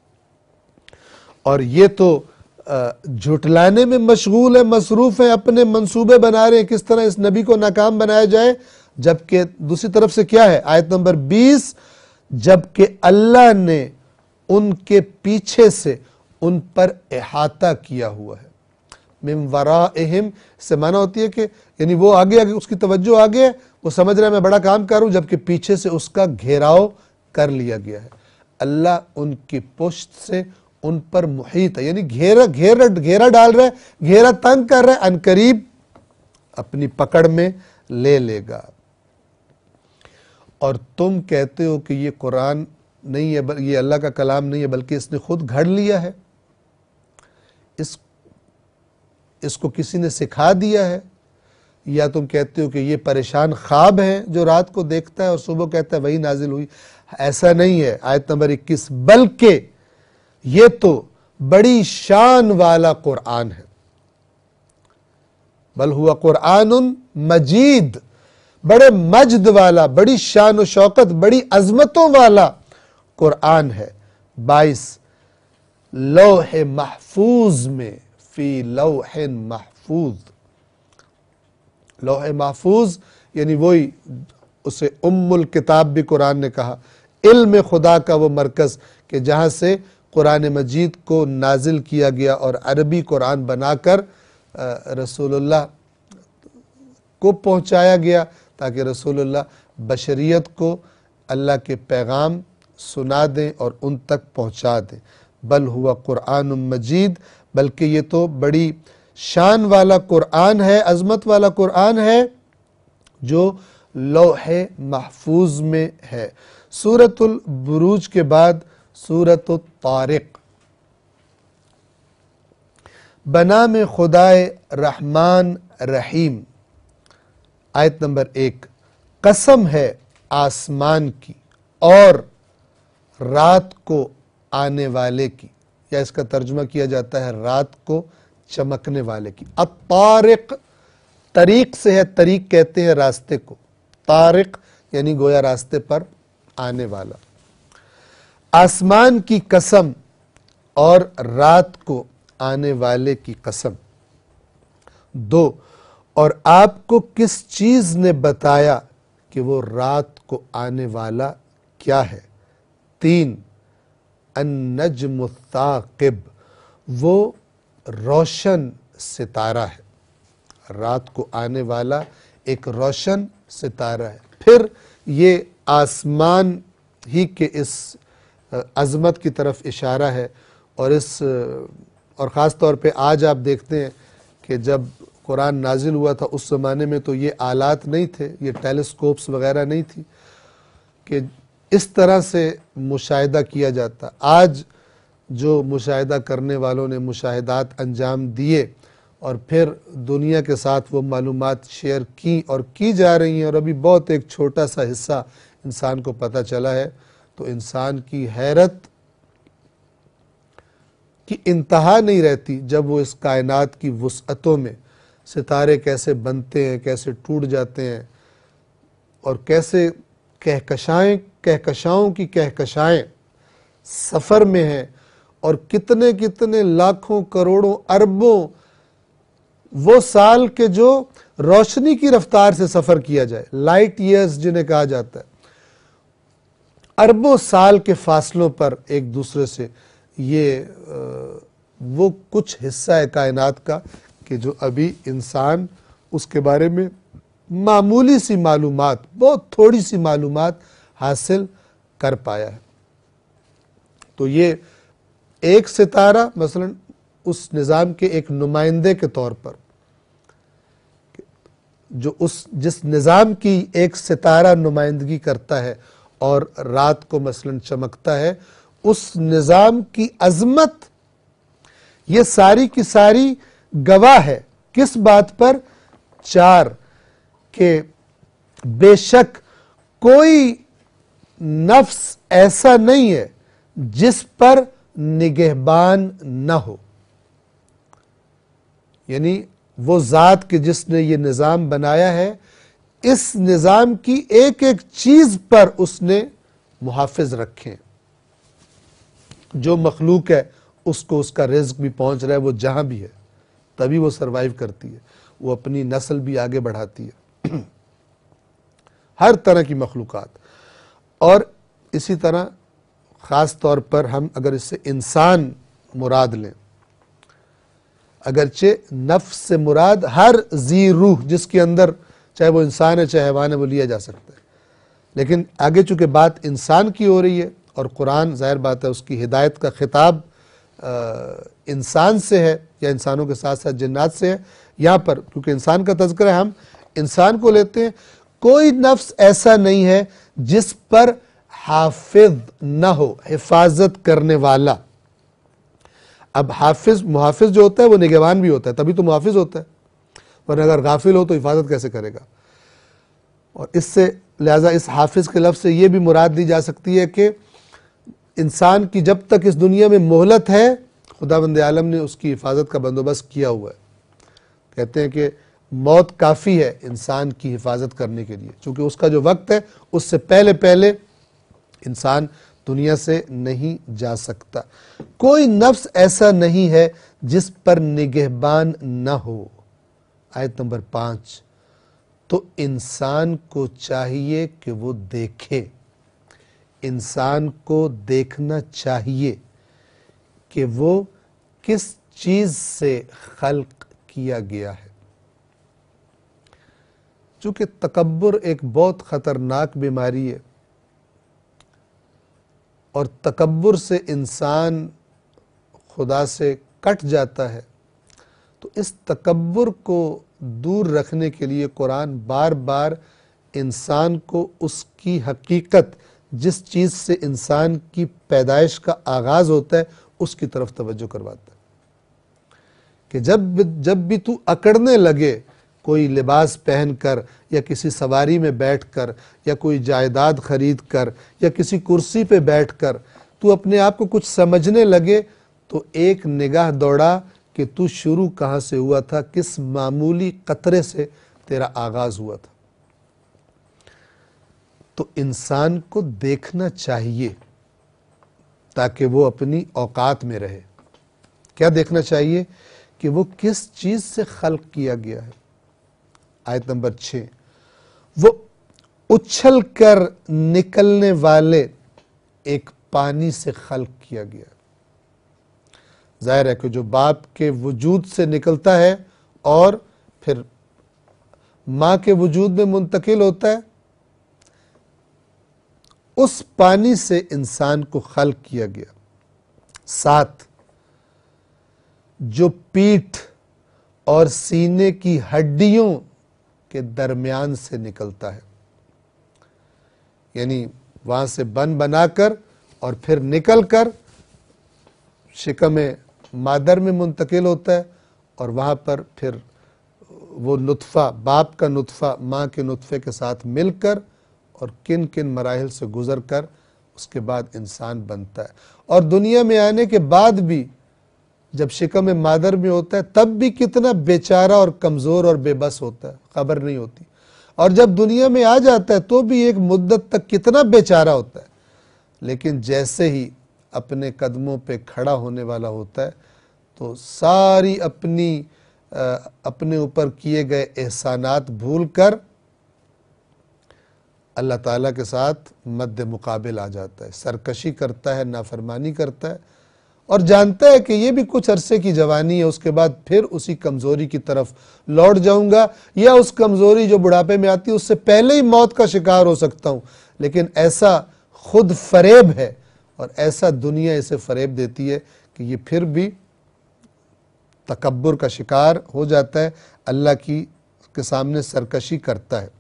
और ये तो जुटलाने में मशगूल है मसरूफ़ है अपने मंसूबे बना रहे हैं किस तरह इस नबी को नाकाम बनाया जाए जबकि दूसरी तरफ से क्या है आयत नंबर 20 जबकि अल्लाह ने उनके पीछे से उन पर अहाता किया हुआ है मिमवरा अहम से माना होती है कि यानी वो आगे आगे उसकी तवज्जो आगे वो समझ रहा है मैं बड़ा काम करूं जबकि पीछे से उसका घेराव कर लिया गया है अल्लाह उनकी पुश्त से उन पर मुहित है यानी घेरा घेरा घेरा डाल रहे घेरा तंग कर रहे अनकरीब अपनी पकड़ में ले लेगा और तुम कहते हो कि ये कुरान नहीं है ये अल्लाह का कलाम नहीं है बल्कि इसने खुद घड़ लिया है इस इसको किसी ने सिखा दिया है या तुम कहते हो कि ये परेशान ख्वाब हैं जो रात को देखता है और सुबह कहता है वही नाजिल हुई ऐसा नहीं है आयत नंबर 21 बल्कि ये तो बड़ी शान वाला कुरान है बल हुआ कुरान मजीद बड़े मजद वाला बड़ी शान शौकत बड़ी अजमतों वाला कुरान है बाईस लोह महफूज में फी लोह महफूज लोह महफूज यानी वही उसे उम्मुल किताब भी कुरान ने कहा इल्म खुदा का वो मरकज़ कि जहां से कुरान मजीद को नाजिल किया गया और अरबी कुरान बनाकर रसूलुल्लाह को पहुंचाया गया ताकि रसूलुल्लाह बशरीत को अल्लाह के पैगाम सुना दें और उन तक पहुंचा दें बल हुआ कुरान मजीद बल्कि ये तो बड़ी शान वाला कुरान है अजमत वाला कुरान है जो लोहे महफूज में है सूरतुल बुरूज के बाद सूरत तारक बना में खुदाए रहमान रहीम आयत नंबर एक कसम है आसमान की और रात को आने वाले की या इसका तर्जमा किया जाता है रात को चमकने वाले की अब तारक तरीक से है तरीक कहते हैं रास्ते को तारक यानी गोया रास्ते पर आने वाला आसमान की कसम और रात को आने वाले की कसम दो और आपको किस चीज ने बताया कि वो रात को आने वाला क्या है तीन अन्नजमताकिब वो रोशन सितारा है रात को आने वाला एक रोशन सितारा है फिर ये आसमान ही के इस अज़मत की तरफ इशारा है और इस और ख़ास तौर पे आज आप देखते हैं कि जब कुरान नाजिल हुआ था उस ज़माने में तो ये आलात नहीं थे ये टेलीस्कोप्स वगैरह नहीं थी कि इस तरह से मुशाह किया जाता आज जो मुशाह करने वालों ने मुशाहदात अंजाम दिए और फिर दुनिया के साथ वो मालूम शेयर की और की जा रही हैं और अभी बहुत एक छोटा सा हिस्सा इंसान को पता चला है तो इंसान की हैरत की इंतहा नहीं रहती जब वो इस कायनात की वसअतों में सितारे कैसे बनते हैं कैसे टूट जाते हैं और कैसे कहकशाएं कहकशाओं की कहकशाएं सफ़र में हैं और कितने कितने लाखों करोड़ों अरबों वो साल के जो रोशनी की रफ्तार से सफ़र किया जाए लाइट ईयर्स जिन्हें कहा जाता है अरबों साल के फासलों पर एक दूसरे से ये वो कुछ हिस्सा है कायनात का कि जो अभी इंसान उसके बारे में मामूली सी मालूम बहुत थोड़ी सी मालूम हासिल कर पाया है तो ये एक सितारा मसलन उस निज़ाम के एक नुमाइंदे के तौर पर जो उस जिस निज़ाम की एक सितारा नुमाइंदगी करता है और रात को मसलन चमकता है उस निज़ाम की अजमत ये सारी की सारी गवाह है किस बात पर चार के बेशक कोई नफ्स ऐसा नहीं है जिस पर निगहबान न हो यानी वो ज़ात के जिसने ये निज़ाम बनाया है इस निज़ाम की एक एक चीज़ पर उसने मुहाफिज रखे जो मखलूक है उसको उसका रिज्क भी पहुंच रहा है वो जहां भी है तभी वो सरवाइव करती है वो अपनी नस्ल भी आगे बढ़ाती है हर तरह की मखलूक और इसी तरह ख़ास तौर पर हम अगर इससे इंसान मुराद लें अगरचे नफ्स से मुराद हर जी रूह जिसके अंदर चाहे वो इंसान है चाहे हैवान है वो लिया जा सकता है लेकिन आगे चूँकि बात इंसान की हो रही है और कुरान ज़ाहिर बात है उसकी हिदायत का खिताब इंसान से है या इंसानों के साथ साथ जन्नात से है यहाँ पर क्योंकि इंसान का तस्कर है हम इंसान को लेते हैं कोई नफ्स ऐसा नहीं है जिस पर हाफिज ना हो हिफाजत करने वाला अब हाफिज मुहाफिज जो होता है वो निगवान भी होता है तभी तो मुहाफिज होता है पर अगर गाफिल हो तो हिफाजत कैसे करेगा और इससे लिहाजा इस हाफिज़ के लफ्ज़ से यह भी मुराद दी जा सकती है कि इंसान की जब तक इस दुनिया में मोहलत है खुदा बंद आलम ने उसकी हिफाजत का बंदोबस्त किया हुआ है कहते हैं कि मौत काफ़ी है इंसान की हिफाजत करने के लिए चूँकि उसका जो वक्त है उससे पहले पहले इंसान दुनिया से नहीं जा सकता कोई नफ्स ऐसा नहीं है जिस पर निगहबान ना हो आयत नंबर पांच तो इंसान को चाहिए कि वो देखे इंसान को देखना चाहिए कि वो किस चीज़ से खल्क किया गया है चूंकि तकबर एक बहुत ख़तरनाक बीमारी है और तकबर से इंसान खुदा से कट जाता है तो इस तकबर को दूर रखने के लिए कुरान बार बार इंसान को उसकी हकीकत जिस चीज़ से इंसान की पैदाइश का आगाज़ होता है उसकी तरफ तवज्जो करवाता है कि जब जब भी तू अकड़ने लगे कोई लिबास पहनकर या किसी सवारी में बैठकर या कोई जायदाद खरीद कर या किसी कुर्सी पे बैठकर तू अपने आप को कुछ समझने लगे तो एक निगाह दौड़ा कि तू शुरू कहाँ से हुआ था किस मामूली कतरे से तेरा आगाज हुआ था तो इंसान को देखना चाहिए ताकि वो अपनी औकात में रहे क्या देखना चाहिए कि वो किस चीज से खल्क किया गया है आयत नंबर छ वो उछल कर निकलने वाले एक पानी से खल्क किया गया है ज़ाहिर है कि जो बाप के वजूद से निकलता है और फिर माँ के वजूद में मुंतकिल होता है उस पानी से इंसान को खल किया गया साथ जो पीठ और सीने की हड्डियों के दरमियान से निकलता है यानी वहां से बन बनाकर और फिर निकल कर मादर में मुंतकिल होता है और वहाँ पर फिर वो नुतफ़ा बाप का नुतफ़ा माँ के नुतफ़े के साथ मिलकर और किन किन मराहल से गुज़र कर उसके बाद इंसान बनता है और दुनिया में आने के बाद भी जब शिकम मादर में होता है तब भी कितना बेचारा और कमज़ोर और बेबस होता है खबर नहीं होती और जब दुनिया में आ जाता है तो भी एक मुद्दत तक कितना बेचारा होता है लेकिन जैसे ही अपने कदमों पे खड़ा होने वाला होता है तो सारी अपनी अपने ऊपर किए गए एहसानात भूल कर अल्लाह ताला के साथ मद्द मुकाबिल आ जाता है सरकशी करता है नाफरमानी करता है और जानता है कि ये भी कुछ अरसे की जवानी है उसके बाद फिर उसी कमज़ोरी की तरफ लौट जाऊंगा या उस कमज़ोरी जो बुढ़ापे में आती है उससे पहले ही मौत का शिकार हो सकता हूँ लेकिन ऐसा खुद फरेब है और ऐसा दुनिया इसे फरेब देती है कि ये फिर भी तकबर का शिकार हो जाता है अल्लाह की के सामने सरकशी करता है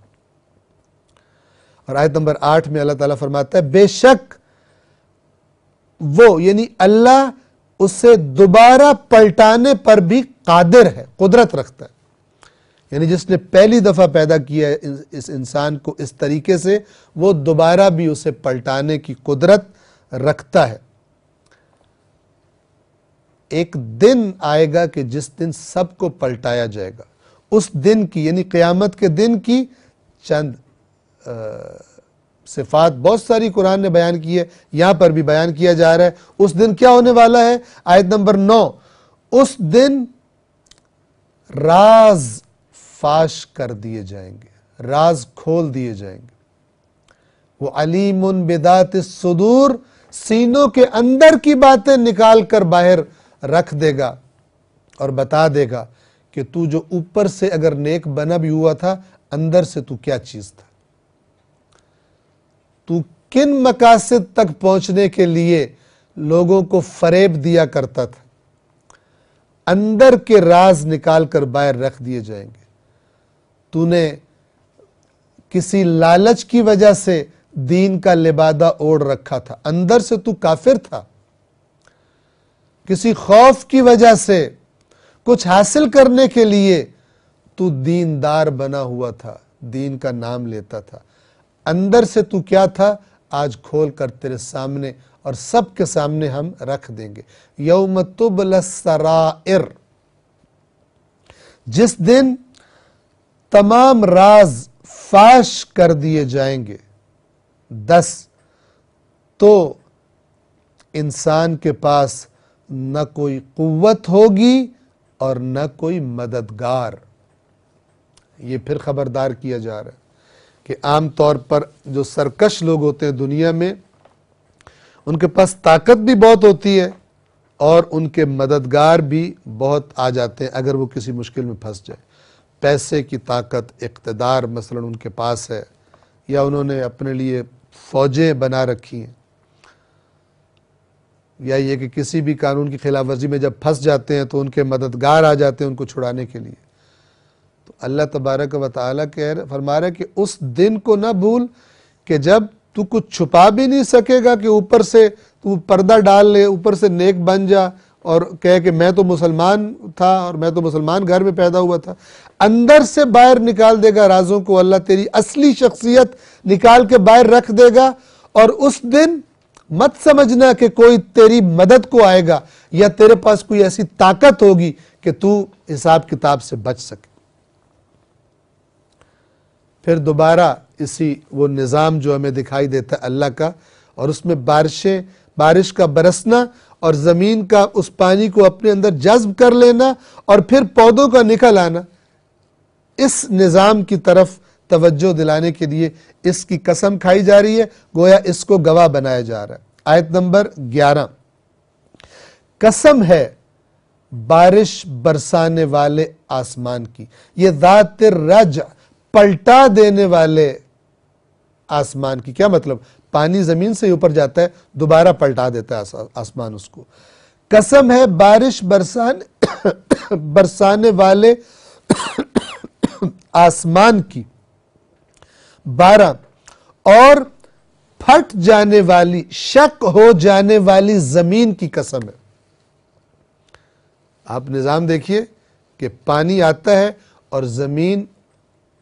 और आयत नंबर आठ में अल्लाह ताला फरमाता है बेशक वो यानी अल्लाह उसे दोबारा पलटाने पर भी कादिर है कुदरत रखता है यानी जिसने पहली दफ़ा पैदा किया है इस इंसान को इस तरीके से वो दोबारा भी उसे पलटाने की कुदरत रखता है एक दिन आएगा कि जिस दिन सबको पलटाया जाएगा उस दिन की यानी क़यामत के दिन की चंद सिफात बहुत सारी कुरान ने बयान की है यहां पर भी बयान किया जा रहा है उस दिन क्या होने वाला है आयत नंबर नौ उस दिन राज फाश कर दिए जाएंगे राज खोल दिए जाएंगे वो अलीम बिदात सुदूर सीनों के अंदर की बातें निकाल कर बाहर रख देगा और बता देगा कि तू जो ऊपर से अगर नेक बना भी हुआ था अंदर से तू क्या चीज था तू किन मकासद तक पहुंचने के लिए लोगों को फरेब दिया करता था अंदर के राज निकाल कर बाहर रख दिए जाएंगे तूने किसी लालच की वजह से दीन का लिबादा ओढ़ रखा था अंदर से तू काफिर था किसी खौफ की वजह से कुछ हासिल करने के लिए तू दीनदार बना हुआ था दीन का नाम लेता था अंदर से तू क्या था आज खोल कर तेरे सामने और सबके सामने हम रख देंगे यौम तुबल सराइर जिस दिन तमाम राज फाश कर दिए जाएंगे दस तो इंसान के पास न कोई कुत होगी और न कोई मददगार ये फिर खबरदार किया जा रहा है कि आम तौर पर जो सरकश लोग होते हैं दुनिया में उनके पास ताकत भी बहुत होती है और उनके मददगार भी बहुत आ जाते हैं अगर वो किसी मुश्किल में फंस जाए पैसे की ताकत इकतदार मसलन उनके पास है या उन्होंने अपने लिए फौजें बना रखी हैं या ये कि किसी भी कानून की खिलाफ वर्जी में जब फंस जाते हैं तो उनके मददगार आ जाते हैं उनको छुड़ाने के लिए तो अल्लाह तबारक व ताली कह फरमा रहे कि उस दिन को ना भूल कि जब तू कुछ छुपा भी नहीं सकेगा कि ऊपर से तू पर्दा डाल ले ऊपर से नेक बन जा और कहे कि मैं तो मुसलमान था और मैं तो मुसलमान घर में पैदा हुआ था अंदर से बाहर निकाल देगा राजों को अल्लाह तेरी असली शख्सियत निकाल के बाहर रख देगा और उस दिन मत समझना कि कोई तेरी मदद को आएगा या तेरे पास कोई ऐसी ताकत होगी कि तू हिसाब किताब से बच सके फिर दोबारा इसी वो निज़ाम जो हमें दिखाई देता है अल्लाह का और उसमें बारिशें बारिश का बरसना और ज़मीन का उस पानी को अपने अंदर जज्ब कर लेना और फिर पौधों का निकल आना इस निज़ाम की तरफ तवज्जो दिलाने के लिए इसकी कसम खाई जा रही है गोया इसको गवाह बनाया जा रहा है आयत नंबर ग्यारह कसम है बारिश बरसाने वाले आसमान की यह दातिर रज पलटा देने वाले आसमान की क्या मतलब पानी ज़मीन से ऊपर जाता है दोबारा पलटा देता है आसमान उसको कसम है बारिश बरसान बरसाने वाले आसमान की बारह और फट जाने वाली शक हो जाने वाली ज़मीन की कसम है आप निज़ाम देखिए कि पानी आता है और ज़मीन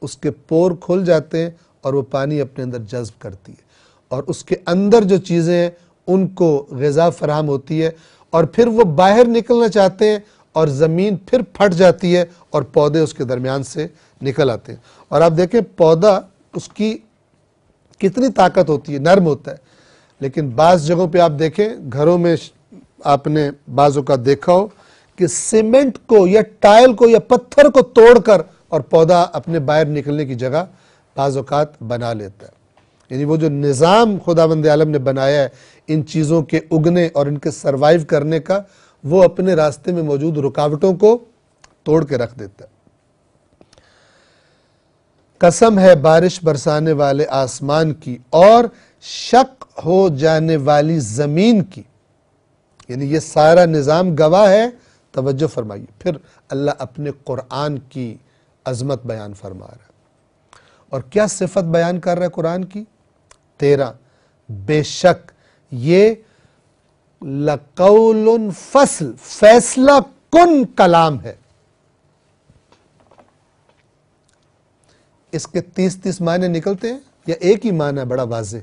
उसके पोर खुल जाते हैं और वो पानी अपने अंदर जज्ब करती है और उसके अंदर जो चीज़ें हैं उनको गज़ा फराहम होती है और फिर वो बाहर निकलना चाहते हैं और ज़मीन फिर फट जाती है और पौधे उसके दरमियान से निकल आते हैं और आप देखें पौधा उसकी कितनी ताकत होती है नर्म होता है लेकिन बाज़ जगहों पे आप देखें घरों में आपने बाज़ों का देखा हो कि सीमेंट को या टाइल को या पत्थर को तोड़कर और पौधा अपने बाहर निकलने की जगह बाज़ात बना लेता है यानी वो जो निज़ाम खुदा बंद आलम ने बनाया है इन चीज़ों के उगने और इनके सर्वाइव करने का वो अपने रास्ते में मौजूद रुकावटों को तोड़ के रख देता है कसम है बारिश बरसाने वाले आसमान की और शक हो जाने वाली ज़मीन की यानी ये सारा निज़ाम गवाह है तोज्जो फरमाइए फिर अल्लाह अपने क़ुरान की अजमत बयान फरमा रहा है और क्या सिफत बयान कर रहा है कुरान की तेरह बेशक ये लकौल फसल फैसला कुन कलाम है इसके तीस तीस मायने निकलते हैं या एक ही माना बड़ा वाजे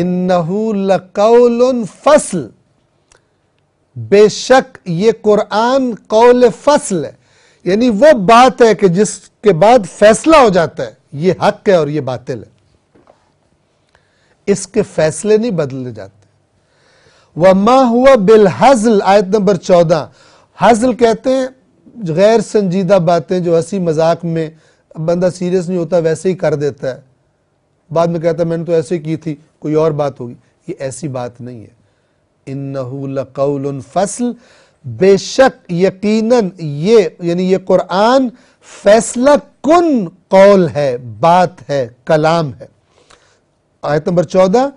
इन्नहू लकौल फसल बेशक ये कुरान कौल फसल है यानी वो बात है कि जिसके बाद फैसला हो जाता है ये हक है और ये बातिल है इसके फैसले नहीं बदले जाते वमा मा हुआ हजल आयत नंबर चौदह हजल कहते हैं गैर संजीदा बातें जो हंसी मजाक में बंदा सीरियस नहीं होता वैसे ही कर देता है बाद में कहता है मैंने तो ऐसे की थी कोई और बात होगी ये ऐसी बात नहीं है इन फसल बेशक यकीनन ये यानी ये कुरान फैसला कुन कौल है बात है कलाम है आयत नंबर चौदह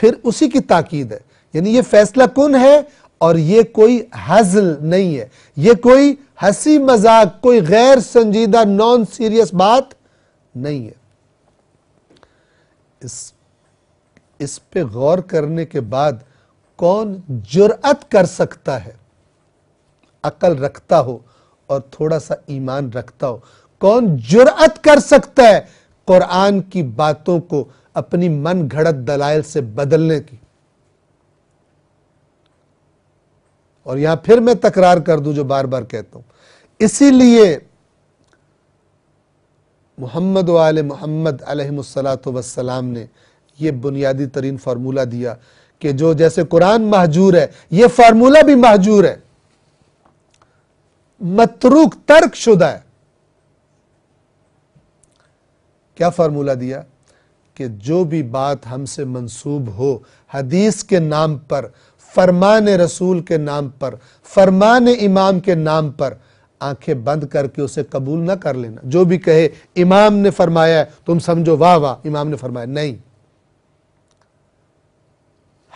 फिर उसी की ताकीद है यानी ये फैसला कौन है और ये कोई हजल नहीं है ये कोई हंसी मजाक कोई गैर संजीदा नॉन सीरियस बात नहीं है इस इस पे गौर करने के बाद कौन जुरअत कर सकता है अकल रखता हो और थोड़ा सा ईमान रखता हो कौन जुरअत कर सकता है कुरान की बातों को अपनी मन घड़त दलाइल से बदलने की और यहां फिर मैं तकरार कर दूं जो बार बार कहता हूं इसीलिए मोहम्मद वाल मोहम्मद वसलाम ने यह बुनियादी तरीन फार्मूला दिया कि जो जैसे कुरान महजूर है यह फार्मूला भी महजूर है मतरूक तर्क शुदा है क्या फार्मूला दिया कि जो भी बात हमसे मंसूब हो हदीस के नाम पर फरमान रसूल के नाम पर फरमान इमाम के नाम पर आंखें बंद करके उसे कबूल ना कर लेना जो भी कहे इमाम ने फरमाया तुम समझो वाह वाह इमाम ने फरमाया नहीं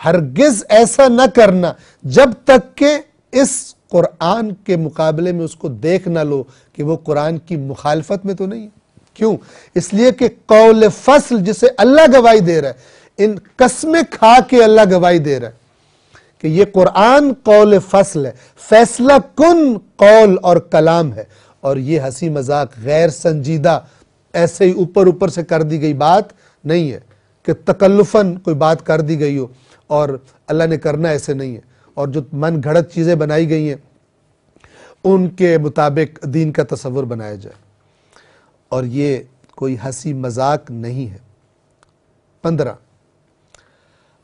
हरगिज ऐसा ना करना जब तक के इस कुरान के मुकाबले में उसको देख ना लो कि वो कुरान की मुखालफत में तो नहीं है क्यों इसलिए कि कौल फसल जिसे अल्लाह गवाही दे रहा है इन कस्में खा के अल्लाह गवाही दे रहा है कि ये कुरान कौल फसल है फैसला कन कौल और कलाम है और ये हंसी मजाक गैर संजीदा ऐसे ही ऊपर ऊपर से कर दी गई बात नहीं है कि तकल्लुफन कोई बात कर दी गई हो और अल्लाह ने करना ऐसे नहीं है और जो मन घड़त चीज़ें बनाई गई हैं उनके मुताबिक दीन का तस्वुर बनाया जाए और ये कोई हंसी मजाक नहीं है पंद्रह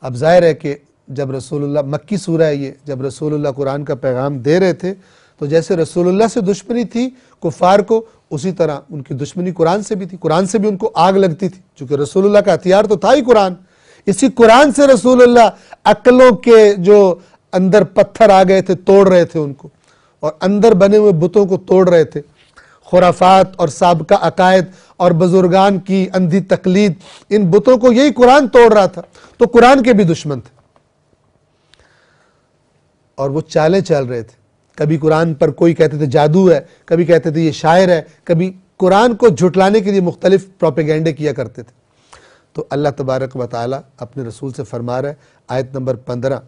अब जाहिर है कि जब रसूलुल्लाह मक्की सूरह है ये जब रसूलुल्लाह कुरान का पैगाम दे रहे थे तो जैसे रसूलुल्लाह से दुश्मनी थी कुफार को उसी तरह उनकी दुश्मनी कुरान से भी थी कुरान से भी उनको आग लगती थी चूंकि रसूलुल्लाह का हथियार तो था ही कुरान इसी कुरान से रसूलुल्लाह अकलों के जो अंदर पत्थर आ गए थे तोड़ रहे थे उनको और अंदर बने हुए बुतों को तोड़ रहे थे खुराफात और सबका अकायद और बुजुर्गान की अंधी तकलीद इन बुतों को यही कुरान तोड़ रहा था तो कुरान के भी दुश्मन थे और वो चाले चल रहे थे कभी कुरान पर कोई कहते थे जादू है कभी कहते थे ये शायर है कभी कुरान को झुटलाने के लिए मुख्तलिफ प्रोपेगेंडे किया करते थे तो अल्लाह तबारक वाली अपने रसूल से फरमा रहे आयत नंबर पंद्रह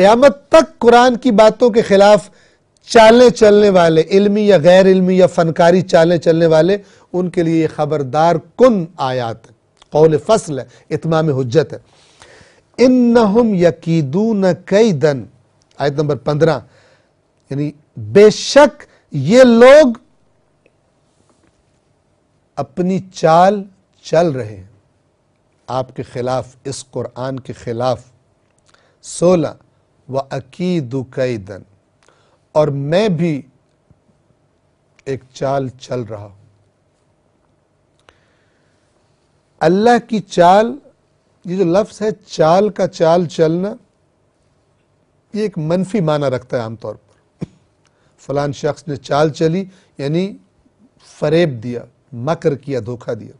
क्यामत तक कुरान की बातों के ख़िलाफ़ चालें चलने वाले इल्मी या गैर इल्मी या फनकारी चालें चलने वाले उनके लिए खबरदार कन आयात कौल फसल है इतमाम हजत है इन नहम यकीदू न कई दन आयत नंबर पंद्रह यानी बेशक ये लोग अपनी चाल चल रहे हैं आपके खिलाफ इस कुरान के खिलाफ सोलह व कई दन और मैं भी एक चाल चल रहा हूं अल्लाह की चाल ये जो लफ्ज़ है चाल का चाल चलना ये एक मनफी माना रखता है आमतौर पर फलान शख्स ने चाल चली यानी फरेब दिया मकर किया धोखा दिया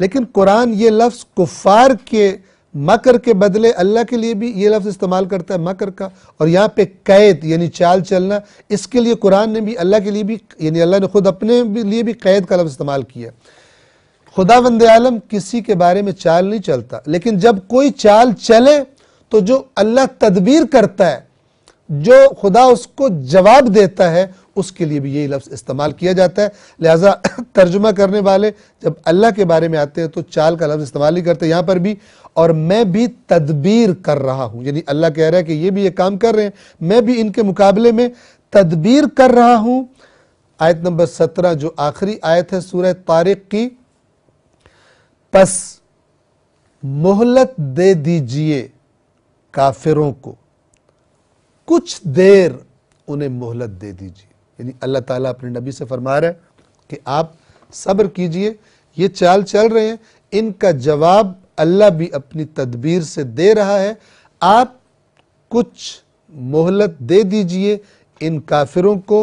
लेकिन कुरान ये लफ्ज़ कुफार के मकर के बदले अल्लाह के लिए भी ये लफ्ज़ इस्तेमाल करता है मकर का और यहाँ पे कैद यानी चाल चलना इसके लिए कुरान ने भी अल्लाह के लिए भी यानी अल्लाह ने खुद अपने लिए भी कैद का लफ्ज़ इस्तेमाल किया खुदा वंद आलम किसी के बारे में चाल नहीं चलता लेकिन जब कोई चाल चले तो जो अल्लाह तदबीर करता है जो खुदा उसको जवाब देता है उसके लिए भी यही लफ्ज़ इस्तेमाल किया जाता है लिहाजा तर्जुमा करने वाले जब अल्लाह के बारे में आते हैं तो चाल का लफ्ज़ इस्तेमाल ही करते हैं यहां पर भी और मैं भी तदबीर कर रहा हूं यानी अल्लाह कह रहा है कि ये भी ये काम कर रहे हैं मैं भी इनके मुकाबले में तदबीर कर रहा हूं आयत नंबर सत्रह जो आखिरी आयत है सूरह तारिक की बस मोहलत दे दीजिए काफिरों को कुछ देर उन्हें मोहलत दे दीजिए यानी अल्लाह ताला अपने नबी से फरमा रहा है कि आप सब्र कीजिए ये चाल चल रहे हैं इनका जवाब अल्लाह भी अपनी तदबीर से दे रहा है आप कुछ मोहलत दे दीजिए इन काफिरों को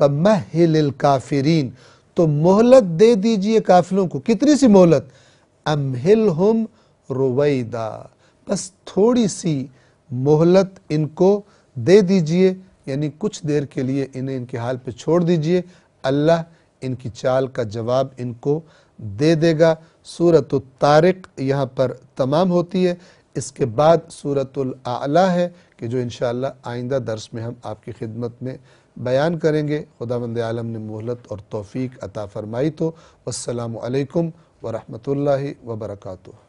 फ़महिल काफिरीन तो मोहलत दे दीजिए काफिलों को कितनी सी मोहलत अमहिल हम रुवैदा बस थोड़ी सी मोहलत इनको दे दीजिए यानी कुछ देर के लिए इन्हें इनके हाल पे छोड़ दीजिए अल्लाह इनकी चाल का जवाब इनको दे देगा सूरत तारक यहाँ पर तमाम होती है इसके बाद सूरत आला है कि जो इन आइंदा दर्स में हम आपकी खिदमत में बयान करेंगे खुदा बंद आलम ने मोहलत और तोफ़ी अता फ़रमाई तो वालकम वरहमल वर्का